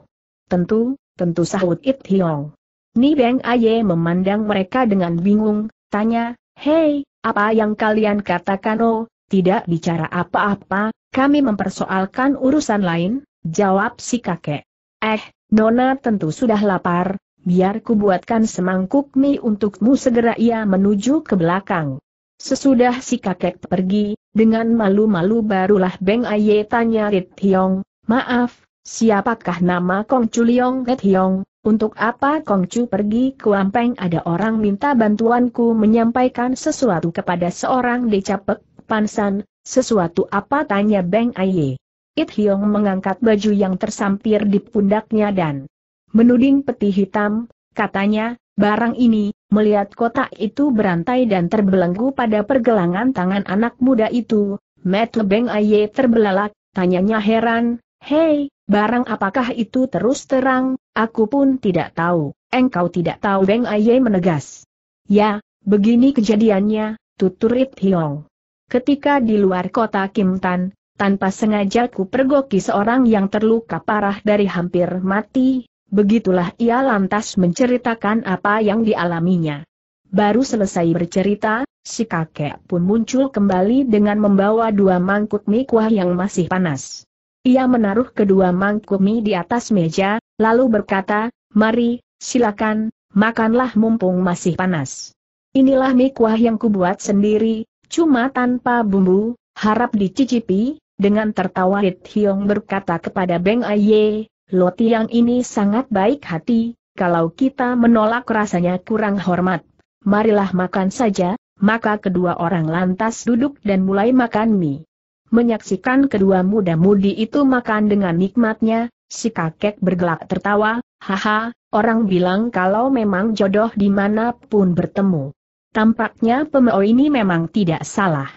Tentu, tentu sahut It Hiong. Ni Beng Aye memandang mereka dengan bingung, tanya, Hei, apa yang kalian katakan oh, tidak bicara apa-apa, kami mempersoalkan urusan lain, jawab si kakek. Eh, Nona tentu sudah lapar, biar ku buatkan semangkuk mie untukmu segera ia menuju ke belakang. Sesudah si kakek pergi, dengan malu-malu barulah Beng Aye tanya Rit Hiong, maaf, siapakah nama Kong Chuliong Rit Hiong? Untuk apa Kong Chu pergi ke Wampeng ada orang minta bantuanku menyampaikan sesuatu kepada seorang decapek, pansan, sesuatu apa tanya Beng Aye. It Hyong mengangkat baju yang tersampir di pundaknya dan menuding peti hitam, katanya, barang ini, melihat kotak itu berantai dan terbelenggu pada pergelangan tangan anak muda itu, Matt Lebeng Aye terbelalak, tanyanya heran, hei, barang apakah itu terus terang, aku pun tidak tahu, engkau tidak tahu Beng Aye menegas. Ya, begini kejadiannya, tutur It Hyong. Ketika di luar kota Kimtan, tanpa sengaja ku pergoki seorang yang terluka parah dari hampir mati, begitulah ia lantas menceritakan apa yang dialaminya. Baru selesai bercerita, si kakek pun muncul kembali dengan membawa dua mangkuk mie kuah yang masih panas. Ia menaruh kedua mangkuk mie di atas meja, lalu berkata, Mari, silakan, makanlah mumpung masih panas. Inilah mie kuah yang kubuat sendiri, cuma tanpa bumbu, harap dicicipi, dengan tertawa Hit hiong berkata kepada Beng Aye, Loti yang ini sangat baik hati, kalau kita menolak rasanya kurang hormat. Marilah makan saja, maka kedua orang lantas duduk dan mulai makan mie. Menyaksikan kedua muda-mudi itu makan dengan nikmatnya, si kakek bergelak tertawa, haha, orang bilang kalau memang jodoh dimanapun bertemu. Tampaknya pemeo ini memang tidak salah.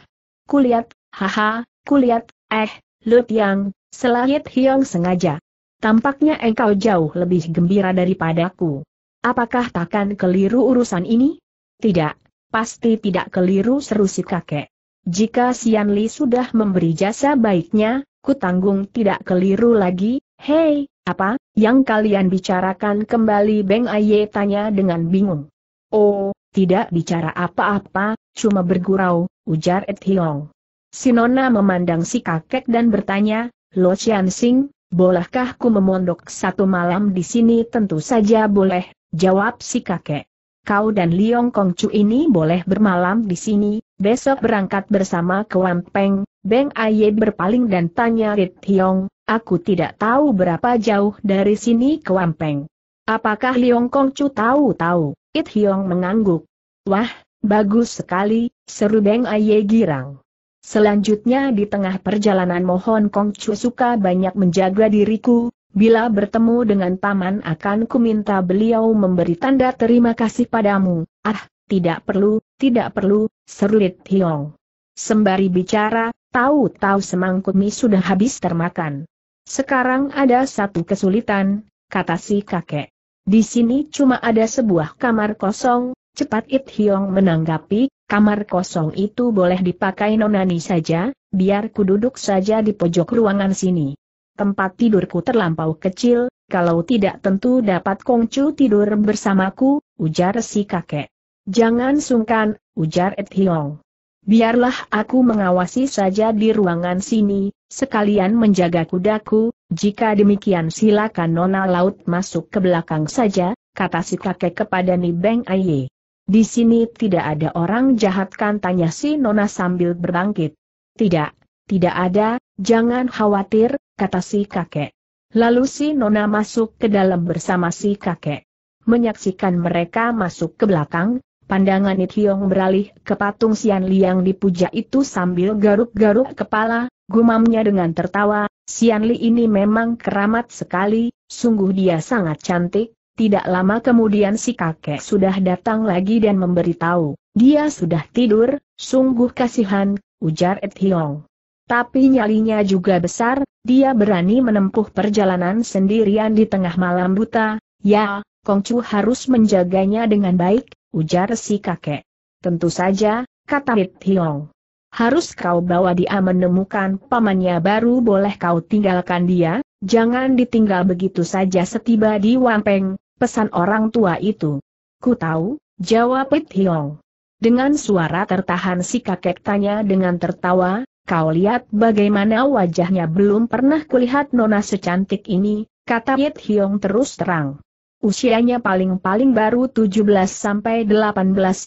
Kulihat, haha, kulihat, Eh, Lut Yang, selahit Hyong sengaja. Tampaknya engkau jauh lebih gembira daripadaku. Apakah takkan keliru urusan ini? Tidak, pasti tidak keliru seru si kakek. Jika Sian Li sudah memberi jasa baiknya, kutanggung tidak keliru lagi, hei, apa, yang kalian bicarakan kembali Beng Aye tanya dengan bingung. Oh, tidak bicara apa-apa, cuma bergurau, ujar Ed Hiong. Sinona memandang si kakek dan bertanya, Lo Chian Sing, bolehkah ku memondok satu malam di sini? Tentu saja boleh, jawab si kakek. Kau dan Liong Chu ini boleh bermalam di sini, besok berangkat bersama ke Wampeng. Beng Aye berpaling dan tanya Rit Hiong, aku tidak tahu berapa jauh dari sini ke Wampeng. Apakah Liong Chu tahu-tahu? It Hiong mengangguk. Wah, bagus sekali, seru Beng Aye girang. Selanjutnya di tengah perjalanan mohon Kong Chu suka banyak menjaga diriku, bila bertemu dengan paman akan kuminta beliau memberi tanda terima kasih padamu. Ah, tidak perlu, tidak perlu, serulit Hiong. Sembari bicara, tahu-tahu semangkuk mie sudah habis termakan. Sekarang ada satu kesulitan, kata si kakek. Di sini cuma ada sebuah kamar kosong, Cepat It Hiong menanggapi, kamar kosong itu boleh dipakai nonani saja, biar ku duduk saja di pojok ruangan sini. Tempat tidurku terlampau kecil, kalau tidak tentu dapat Kongcu tidur bersamaku, ujar si kakek. Jangan sungkan, ujar It Hiong. Biarlah aku mengawasi saja di ruangan sini, sekalian menjaga kudaku, jika demikian silakan Nona Laut masuk ke belakang saja, kata si kakek kepada Nibeng Aye. Di sini tidak ada orang jahat kan tanya si Nona sambil berbangkit. Tidak, tidak ada, jangan khawatir, kata si kakek. Lalu si Nona masuk ke dalam bersama si kakek. Menyaksikan mereka masuk ke belakang, pandangan Ithiong beralih ke patung Sian Liang dipuja itu sambil garuk-garuk kepala, gumamnya dengan tertawa, Sian Li ini memang keramat sekali, sungguh dia sangat cantik, tidak lama kemudian si kakek sudah datang lagi dan memberitahu, dia sudah tidur, sungguh kasihan, ujar Ed Hiong. Tapi nyalinya juga besar, dia berani menempuh perjalanan sendirian di tengah malam buta, ya, Kongcu harus menjaganya dengan baik, ujar si kakek. Tentu saja, kata Ed Hiong. Harus kau bawa dia menemukan pamannya baru boleh kau tinggalkan dia, jangan ditinggal begitu saja setiba di Wampeng, pesan orang tua itu. Ku tahu, jawab Pit Hiong. Dengan suara tertahan si kakek tanya dengan tertawa, kau lihat bagaimana wajahnya belum pernah kulihat nona secantik ini, kata Pit Hiong terus terang. Usianya paling-paling baru 17-18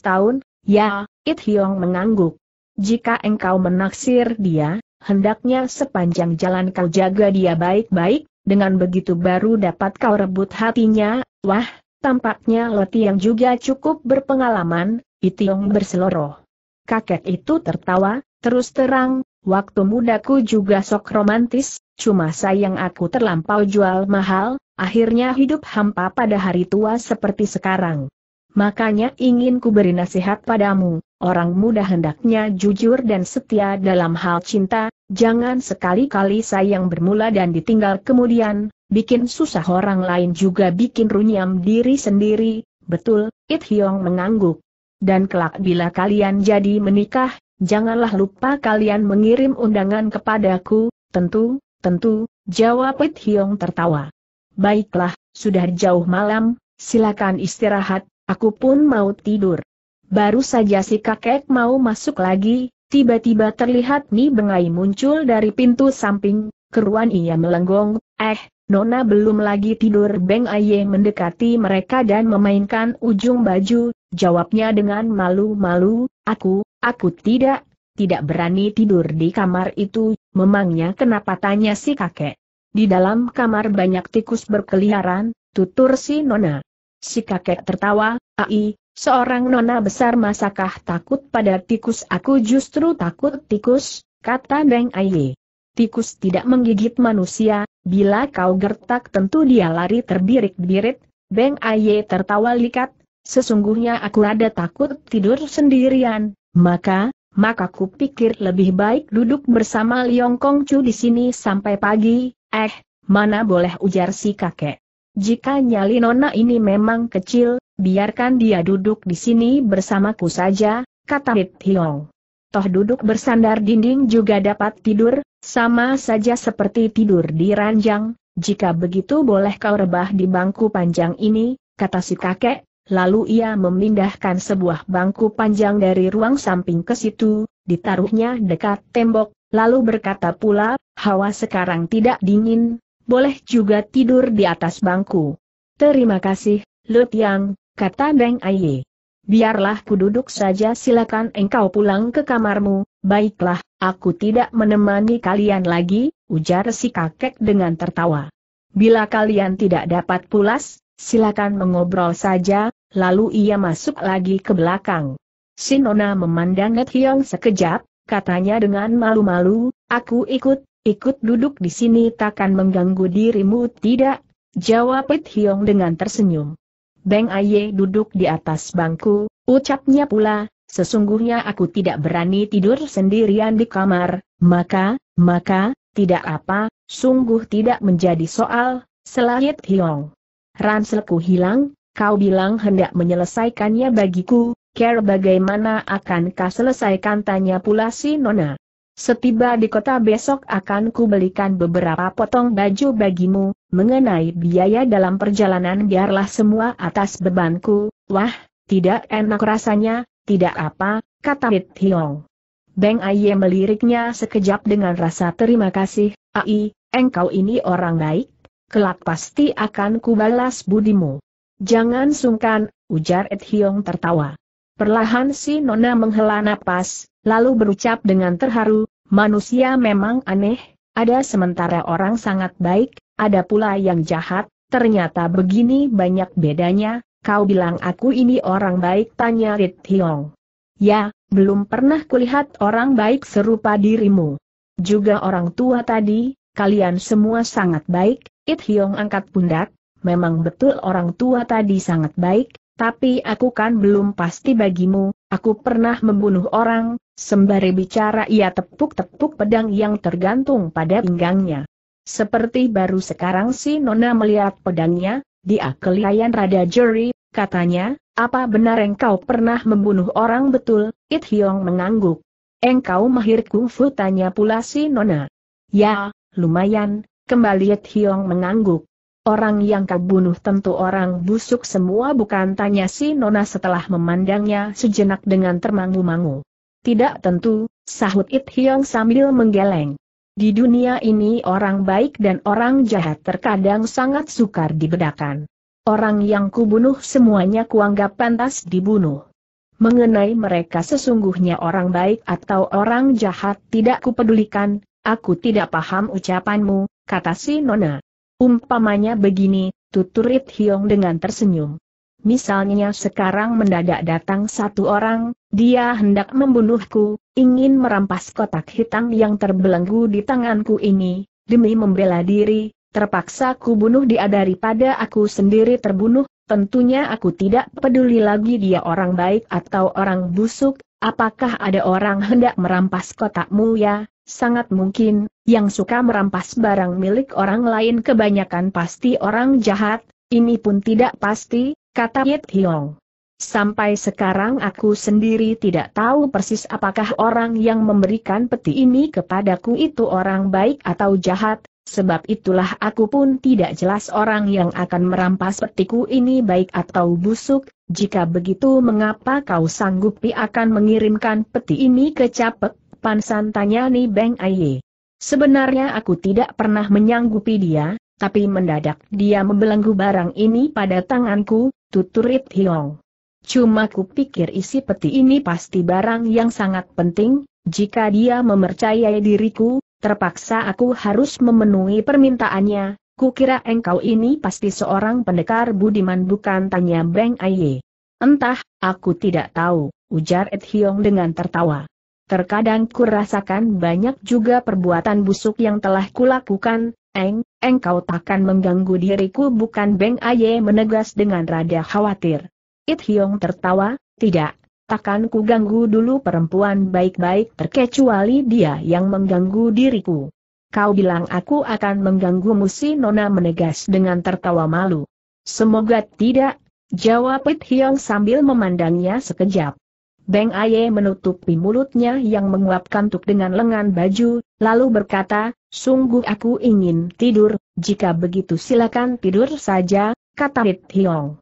tahun, ya, It Hiong mengangguk. Jika engkau menaksir dia, hendaknya sepanjang jalan kau jaga dia baik-baik, dengan begitu baru dapat kau rebut hatinya, Wah, tampaknya Loti yang juga cukup berpengalaman, Itiong berseloroh. Kakek itu tertawa, terus terang, waktu mudaku juga sok romantis, cuma sayang aku terlampau jual mahal, akhirnya hidup hampa pada hari tua seperti sekarang. Makanya ingin ku beri nasihat padamu, orang muda hendaknya jujur dan setia dalam hal cinta, jangan sekali-kali sayang bermula dan ditinggal kemudian, Bikin susah orang lain juga bikin runyam diri sendiri, betul, It Hyong mengangguk. Dan kelak bila kalian jadi menikah, janganlah lupa kalian mengirim undangan kepadaku, tentu, tentu, jawab It Hyong tertawa. Baiklah, sudah jauh malam, silakan istirahat, aku pun mau tidur. Baru saja si kakek mau masuk lagi, tiba-tiba terlihat Ni Bengai muncul dari pintu samping, keruan ia melenggong, eh, Nona belum lagi tidur Beng Aye mendekati mereka dan memainkan ujung baju, jawabnya dengan malu-malu, aku, aku tidak, tidak berani tidur di kamar itu, memangnya kenapa tanya si kakek. Di dalam kamar banyak tikus berkeliaran, tutur si Nona. Si kakek tertawa, ai, seorang Nona besar masakah takut pada tikus aku justru takut tikus, kata Beng Aye tikus tidak menggigit manusia, bila kau gertak tentu dia lari terbirik-birit, Beng Aye tertawa likat, sesungguhnya aku ada takut tidur sendirian, maka, maka ku pikir lebih baik duduk bersama Liong Kong Chu di sini sampai pagi, eh, mana boleh ujar si kakek. Jika nyali nona ini memang kecil, biarkan dia duduk di sini bersamaku saja, kata Hit Hiong. Toh duduk bersandar dinding juga dapat tidur, sama saja seperti tidur di ranjang, jika begitu boleh kau rebah di bangku panjang ini, kata si kakek, lalu ia memindahkan sebuah bangku panjang dari ruang samping ke situ, ditaruhnya dekat tembok, lalu berkata pula, hawa sekarang tidak dingin, boleh juga tidur di atas bangku. Terima kasih, Lut Yang, kata Deng Aye. Biarlah ku duduk saja silakan engkau pulang ke kamarmu, baiklah, Aku tidak menemani kalian lagi, ujar si kakek dengan tertawa. Bila kalian tidak dapat pulas, silakan mengobrol saja, lalu ia masuk lagi ke belakang. Sinona memandang Net Hiong sekejap, katanya dengan malu-malu, aku ikut, ikut duduk di sini takkan mengganggu dirimu tidak, jawab Net Hiong dengan tersenyum. Beng Aye duduk di atas bangku, ucapnya pula, Sesungguhnya aku tidak berani tidur sendirian di kamar, maka, maka, tidak apa, sungguh tidak menjadi soal, Selahit hiong. Ranselku hilang, kau bilang hendak menyelesaikannya bagiku, care bagaimana akan kau selesaikan tanya pula si Nona. Setiba di kota besok akan belikan beberapa potong baju bagimu, mengenai biaya dalam perjalanan biarlah semua atas bebanku, wah, tidak enak rasanya, tidak apa, kata It Hiong. Beng Aye meliriknya sekejap dengan rasa terima kasih, Ai, engkau ini orang baik, kelak pasti akan kubalas budimu. Jangan sungkan, ujar Ed Hiong tertawa. Perlahan si Nona menghela napas, lalu berucap dengan terharu, manusia memang aneh, ada sementara orang sangat baik, ada pula yang jahat, ternyata begini banyak bedanya, Kau bilang aku ini orang baik tanya Rit Hiong. Ya, belum pernah kulihat orang baik serupa dirimu. Juga orang tua tadi, kalian semua sangat baik, It Hiong angkat pundak, memang betul orang tua tadi sangat baik, tapi aku kan belum pasti bagimu, aku pernah membunuh orang, sembari bicara ia tepuk-tepuk pedang yang tergantung pada pinggangnya. Seperti baru sekarang si Nona melihat pedangnya, dia kelihayan rada jeri, katanya, apa benar engkau pernah membunuh orang betul? It Hiong mengangguk. Engkau mahir kungfu tanya pula si Nona. Ya, lumayan, kembali It Hiong mengangguk. Orang yang kau bunuh tentu orang busuk semua bukan tanya si Nona setelah memandangnya sejenak dengan termangu-mangu. Tidak tentu, sahut It Hiong sambil menggeleng. Di dunia ini orang baik dan orang jahat terkadang sangat sukar dibedakan. Orang yang kubunuh semuanya kuanggap pantas dibunuh. Mengenai mereka sesungguhnya orang baik atau orang jahat tidak kupedulikan, aku tidak paham ucapanmu, kata si Nona. Umpamanya begini, tuturit Hiong dengan tersenyum. Misalnya sekarang mendadak datang satu orang, dia hendak membunuhku, ingin merampas kotak hitam yang terbelenggu di tanganku ini, demi membela diri, terpaksa ku bunuh dia daripada aku sendiri terbunuh, tentunya aku tidak peduli lagi dia orang baik atau orang busuk, apakah ada orang hendak merampas kotakmu ya, sangat mungkin, yang suka merampas barang milik orang lain kebanyakan pasti orang jahat, ini pun tidak pasti, kata Yit Hiong. Sampai sekarang aku sendiri tidak tahu persis apakah orang yang memberikan peti ini kepadaku itu orang baik atau jahat, Sebab itulah aku pun tidak jelas orang yang akan merampas petiku ini baik atau busuk, jika begitu mengapa kau sanggupi akan mengirimkan peti ini ke Capek, Pansan tanya Ni Beng Aye. Sebenarnya aku tidak pernah menyanggupi dia, tapi mendadak dia membelenggu barang ini pada tanganku, tutur tuturit Hiong. Cuma ku pikir isi peti ini pasti barang yang sangat penting, jika dia memercayai diriku, terpaksa aku harus memenuhi permintaannya, kukira engkau ini pasti seorang pendekar budiman bukan tanya Beng Aye. Entah, aku tidak tahu, ujar Ed Hyong dengan tertawa. Terkadang kurasakan banyak juga perbuatan busuk yang telah kulakukan, Eng, engkau takkan mengganggu diriku bukan Beng Aye menegas dengan rada khawatir. It Hyong tertawa, tidak, takkan ku ganggu dulu perempuan baik-baik terkecuali dia yang mengganggu diriku. Kau bilang aku akan mengganggu musim. Nona menegas dengan tertawa malu. Semoga tidak, jawab Pit Hiong sambil memandangnya sekejap. Beng Aye menutupi mulutnya yang menguap kantuk dengan lengan baju, lalu berkata, sungguh aku ingin tidur, jika begitu silakan tidur saja, kata Pit Hiong.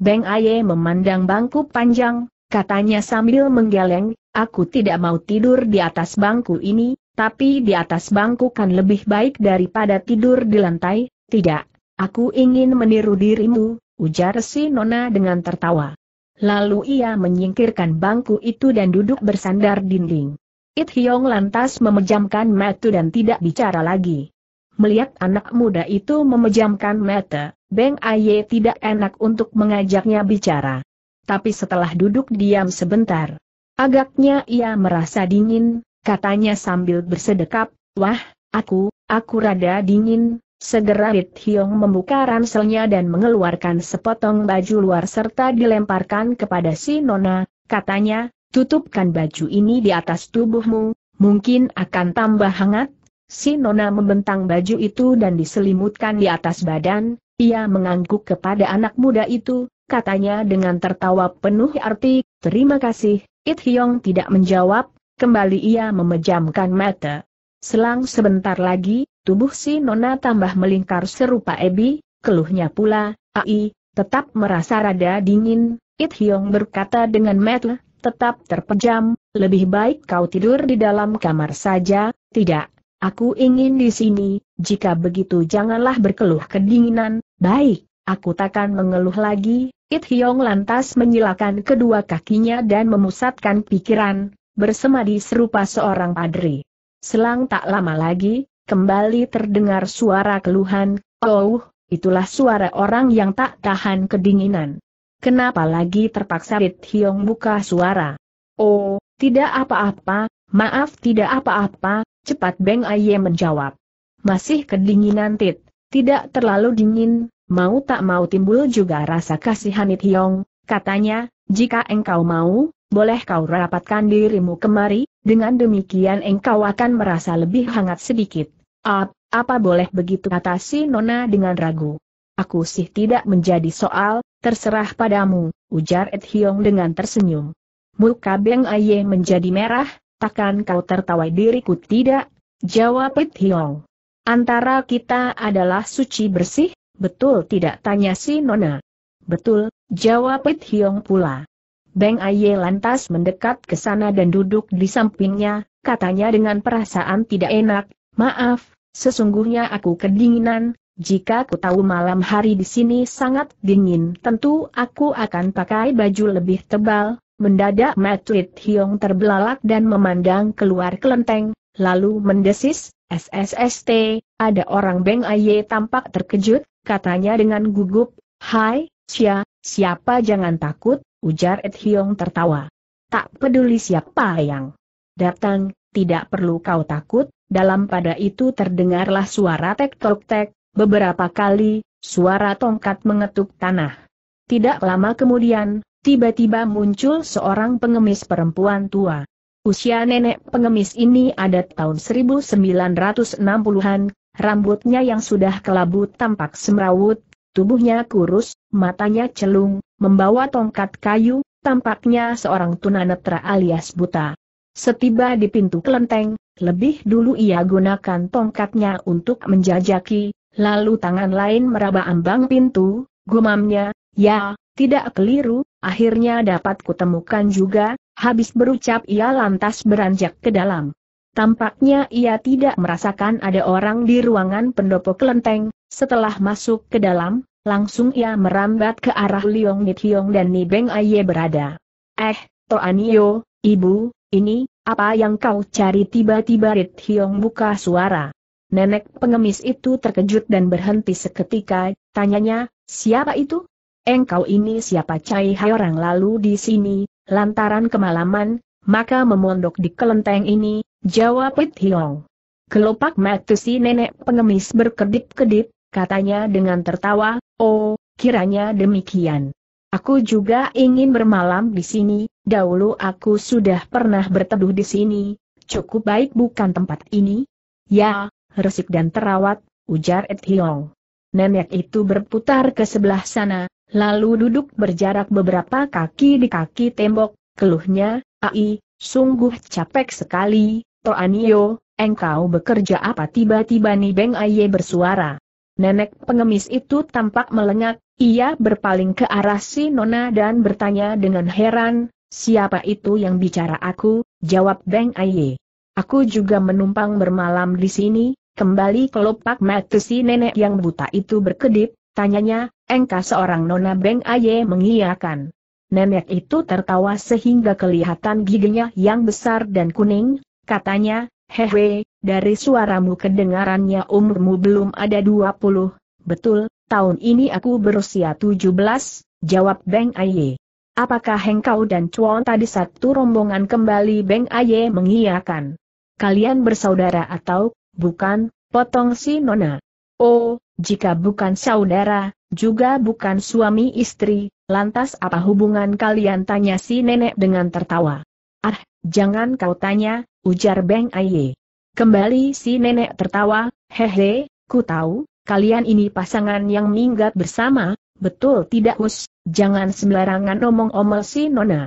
Beng Aye memandang bangku panjang, katanya sambil menggeleng, aku tidak mau tidur di atas bangku ini, tapi di atas bangku kan lebih baik daripada tidur di lantai, tidak, aku ingin meniru dirimu, ujar si Nona dengan tertawa. Lalu ia menyingkirkan bangku itu dan duduk bersandar dinding. It Hyong lantas memejamkan mata dan tidak bicara lagi. Melihat anak muda itu memejamkan mata, Beng Aye tidak enak untuk mengajaknya bicara tapi setelah duduk diam sebentar. Agaknya ia merasa dingin, katanya sambil bersedekap, Wah, aku, aku rada dingin, Segera Rit Hiong membuka ranselnya dan mengeluarkan sepotong baju luar serta dilemparkan kepada si Nona, katanya, tutupkan baju ini di atas tubuhmu, mungkin akan tambah hangat. Si Nona membentang baju itu dan diselimutkan di atas badan, ia mengangguk kepada anak muda itu, katanya dengan tertawa penuh arti, terima kasih, It Hyong tidak menjawab, kembali ia memejamkan mata. Selang sebentar lagi, tubuh si Nona tambah melingkar serupa Ebi, keluhnya pula, Ai, tetap merasa rada dingin, It Hyong berkata dengan mata tetap terpejam, lebih baik kau tidur di dalam kamar saja, tidak, aku ingin di sini, jika begitu janganlah berkeluh kedinginan, baik, Aku takkan mengeluh lagi, It Hiong lantas menyilakan kedua kakinya dan memusatkan pikiran, bersemadi serupa seorang padri. Selang tak lama lagi, kembali terdengar suara keluhan, oh, itulah suara orang yang tak tahan kedinginan. Kenapa lagi terpaksa It Hiong buka suara? Oh, tidak apa-apa, maaf tidak apa-apa, cepat Beng Aye menjawab. Masih kedinginan Tit, tidak terlalu dingin, Mau tak mau timbul juga rasa kasihan Hiong, katanya, jika engkau mau, boleh kau rapatkan dirimu kemari, dengan demikian engkau akan merasa lebih hangat sedikit. Ap, apa boleh begitu kata si Nona dengan ragu. Aku sih tidak menjadi soal, terserah padamu, ujar Ed Hiong dengan tersenyum. Muka Beng Aye menjadi merah, takkan kau tertawa diriku tidak? Jawab Ed Hiong. Antara kita adalah suci bersih, Betul tidak tanya si Nona? Betul, jawab It Hiong pula. Beng Aye lantas mendekat ke sana dan duduk di sampingnya, katanya dengan perasaan tidak enak, maaf, sesungguhnya aku kedinginan, jika ku tahu malam hari di sini sangat dingin tentu aku akan pakai baju lebih tebal, mendadak Matuit Hiong terbelalak dan memandang keluar kelenteng, lalu mendesis, SSST, ada orang Beng Aye tampak terkejut, katanya dengan gugup, Hai, Sia, siapa jangan takut, ujar Ed Hiong tertawa. Tak peduli siapa yang datang, tidak perlu kau takut, dalam pada itu terdengarlah suara tek-tok-tek, beberapa kali, suara tongkat mengetuk tanah. Tidak lama kemudian, tiba-tiba muncul seorang pengemis perempuan tua. Usia nenek pengemis ini ada tahun 1960-an, rambutnya yang sudah kelabu tampak semrawut, tubuhnya kurus, matanya celung, membawa tongkat kayu, tampaknya seorang tunanetra alias buta. Setiba di pintu kelenteng, lebih dulu ia gunakan tongkatnya untuk menjajaki, lalu tangan lain meraba ambang pintu, gumamnya, ya, tidak keliru, akhirnya dapat kutemukan juga, habis berucap ia lantas beranjak ke dalam. Tampaknya ia tidak merasakan ada orang di ruangan pendopo kelenteng, setelah masuk ke dalam, langsung ia merambat ke arah Liong Nithiong dan Nibeng Aye berada. Eh, Toanio, ibu, ini, apa yang kau cari tiba-tiba Nithiong buka suara. Nenek pengemis itu terkejut dan berhenti seketika, tanyanya, siapa itu? Engkau ini siapa Cai Hai orang lalu di sini, lantaran kemalaman, maka memondok di kelenteng ini, Jawab It Hiong. Kelopak mata si nenek pengemis berkedip-kedip, katanya dengan tertawa, oh, kiranya demikian. Aku juga ingin bermalam di sini, dahulu aku sudah pernah berteduh di sini, cukup baik bukan tempat ini? Ya, resik dan terawat, ujar Et Hiong. Nenek itu berputar ke sebelah sana, lalu duduk berjarak beberapa kaki di kaki tembok, keluhnya, ai, Sungguh capek sekali, Toanio, engkau bekerja apa tiba-tiba nih Beng Aye bersuara. Nenek pengemis itu tampak melengak, ia berpaling ke arah si Nona dan bertanya dengan heran, siapa itu yang bicara aku, jawab Beng Aye. Aku juga menumpang bermalam di sini, kembali kelopak mata si nenek yang buta itu berkedip, tanyanya, engkau seorang Nona Beng Aye mengiyakan. Nenek itu tertawa sehingga kelihatan giginya yang besar dan kuning, katanya, hehe, dari suaramu kedengarannya umurmu belum ada 20, betul, tahun ini aku berusia 17, jawab Beng Aye. Apakah hengkau dan Chuan tadi satu rombongan kembali Beng Aye mengiyakan? Kalian bersaudara atau, bukan, potong si Nona. Oh, jika bukan saudara, juga bukan suami istri, Lantas apa hubungan kalian tanya si nenek dengan tertawa? Ah, jangan kau tanya, ujar Beng Aye. Kembali si nenek tertawa, hehe, ku tahu, kalian ini pasangan yang minggat bersama, betul tidak us, jangan sembarangan omong-omel si nona.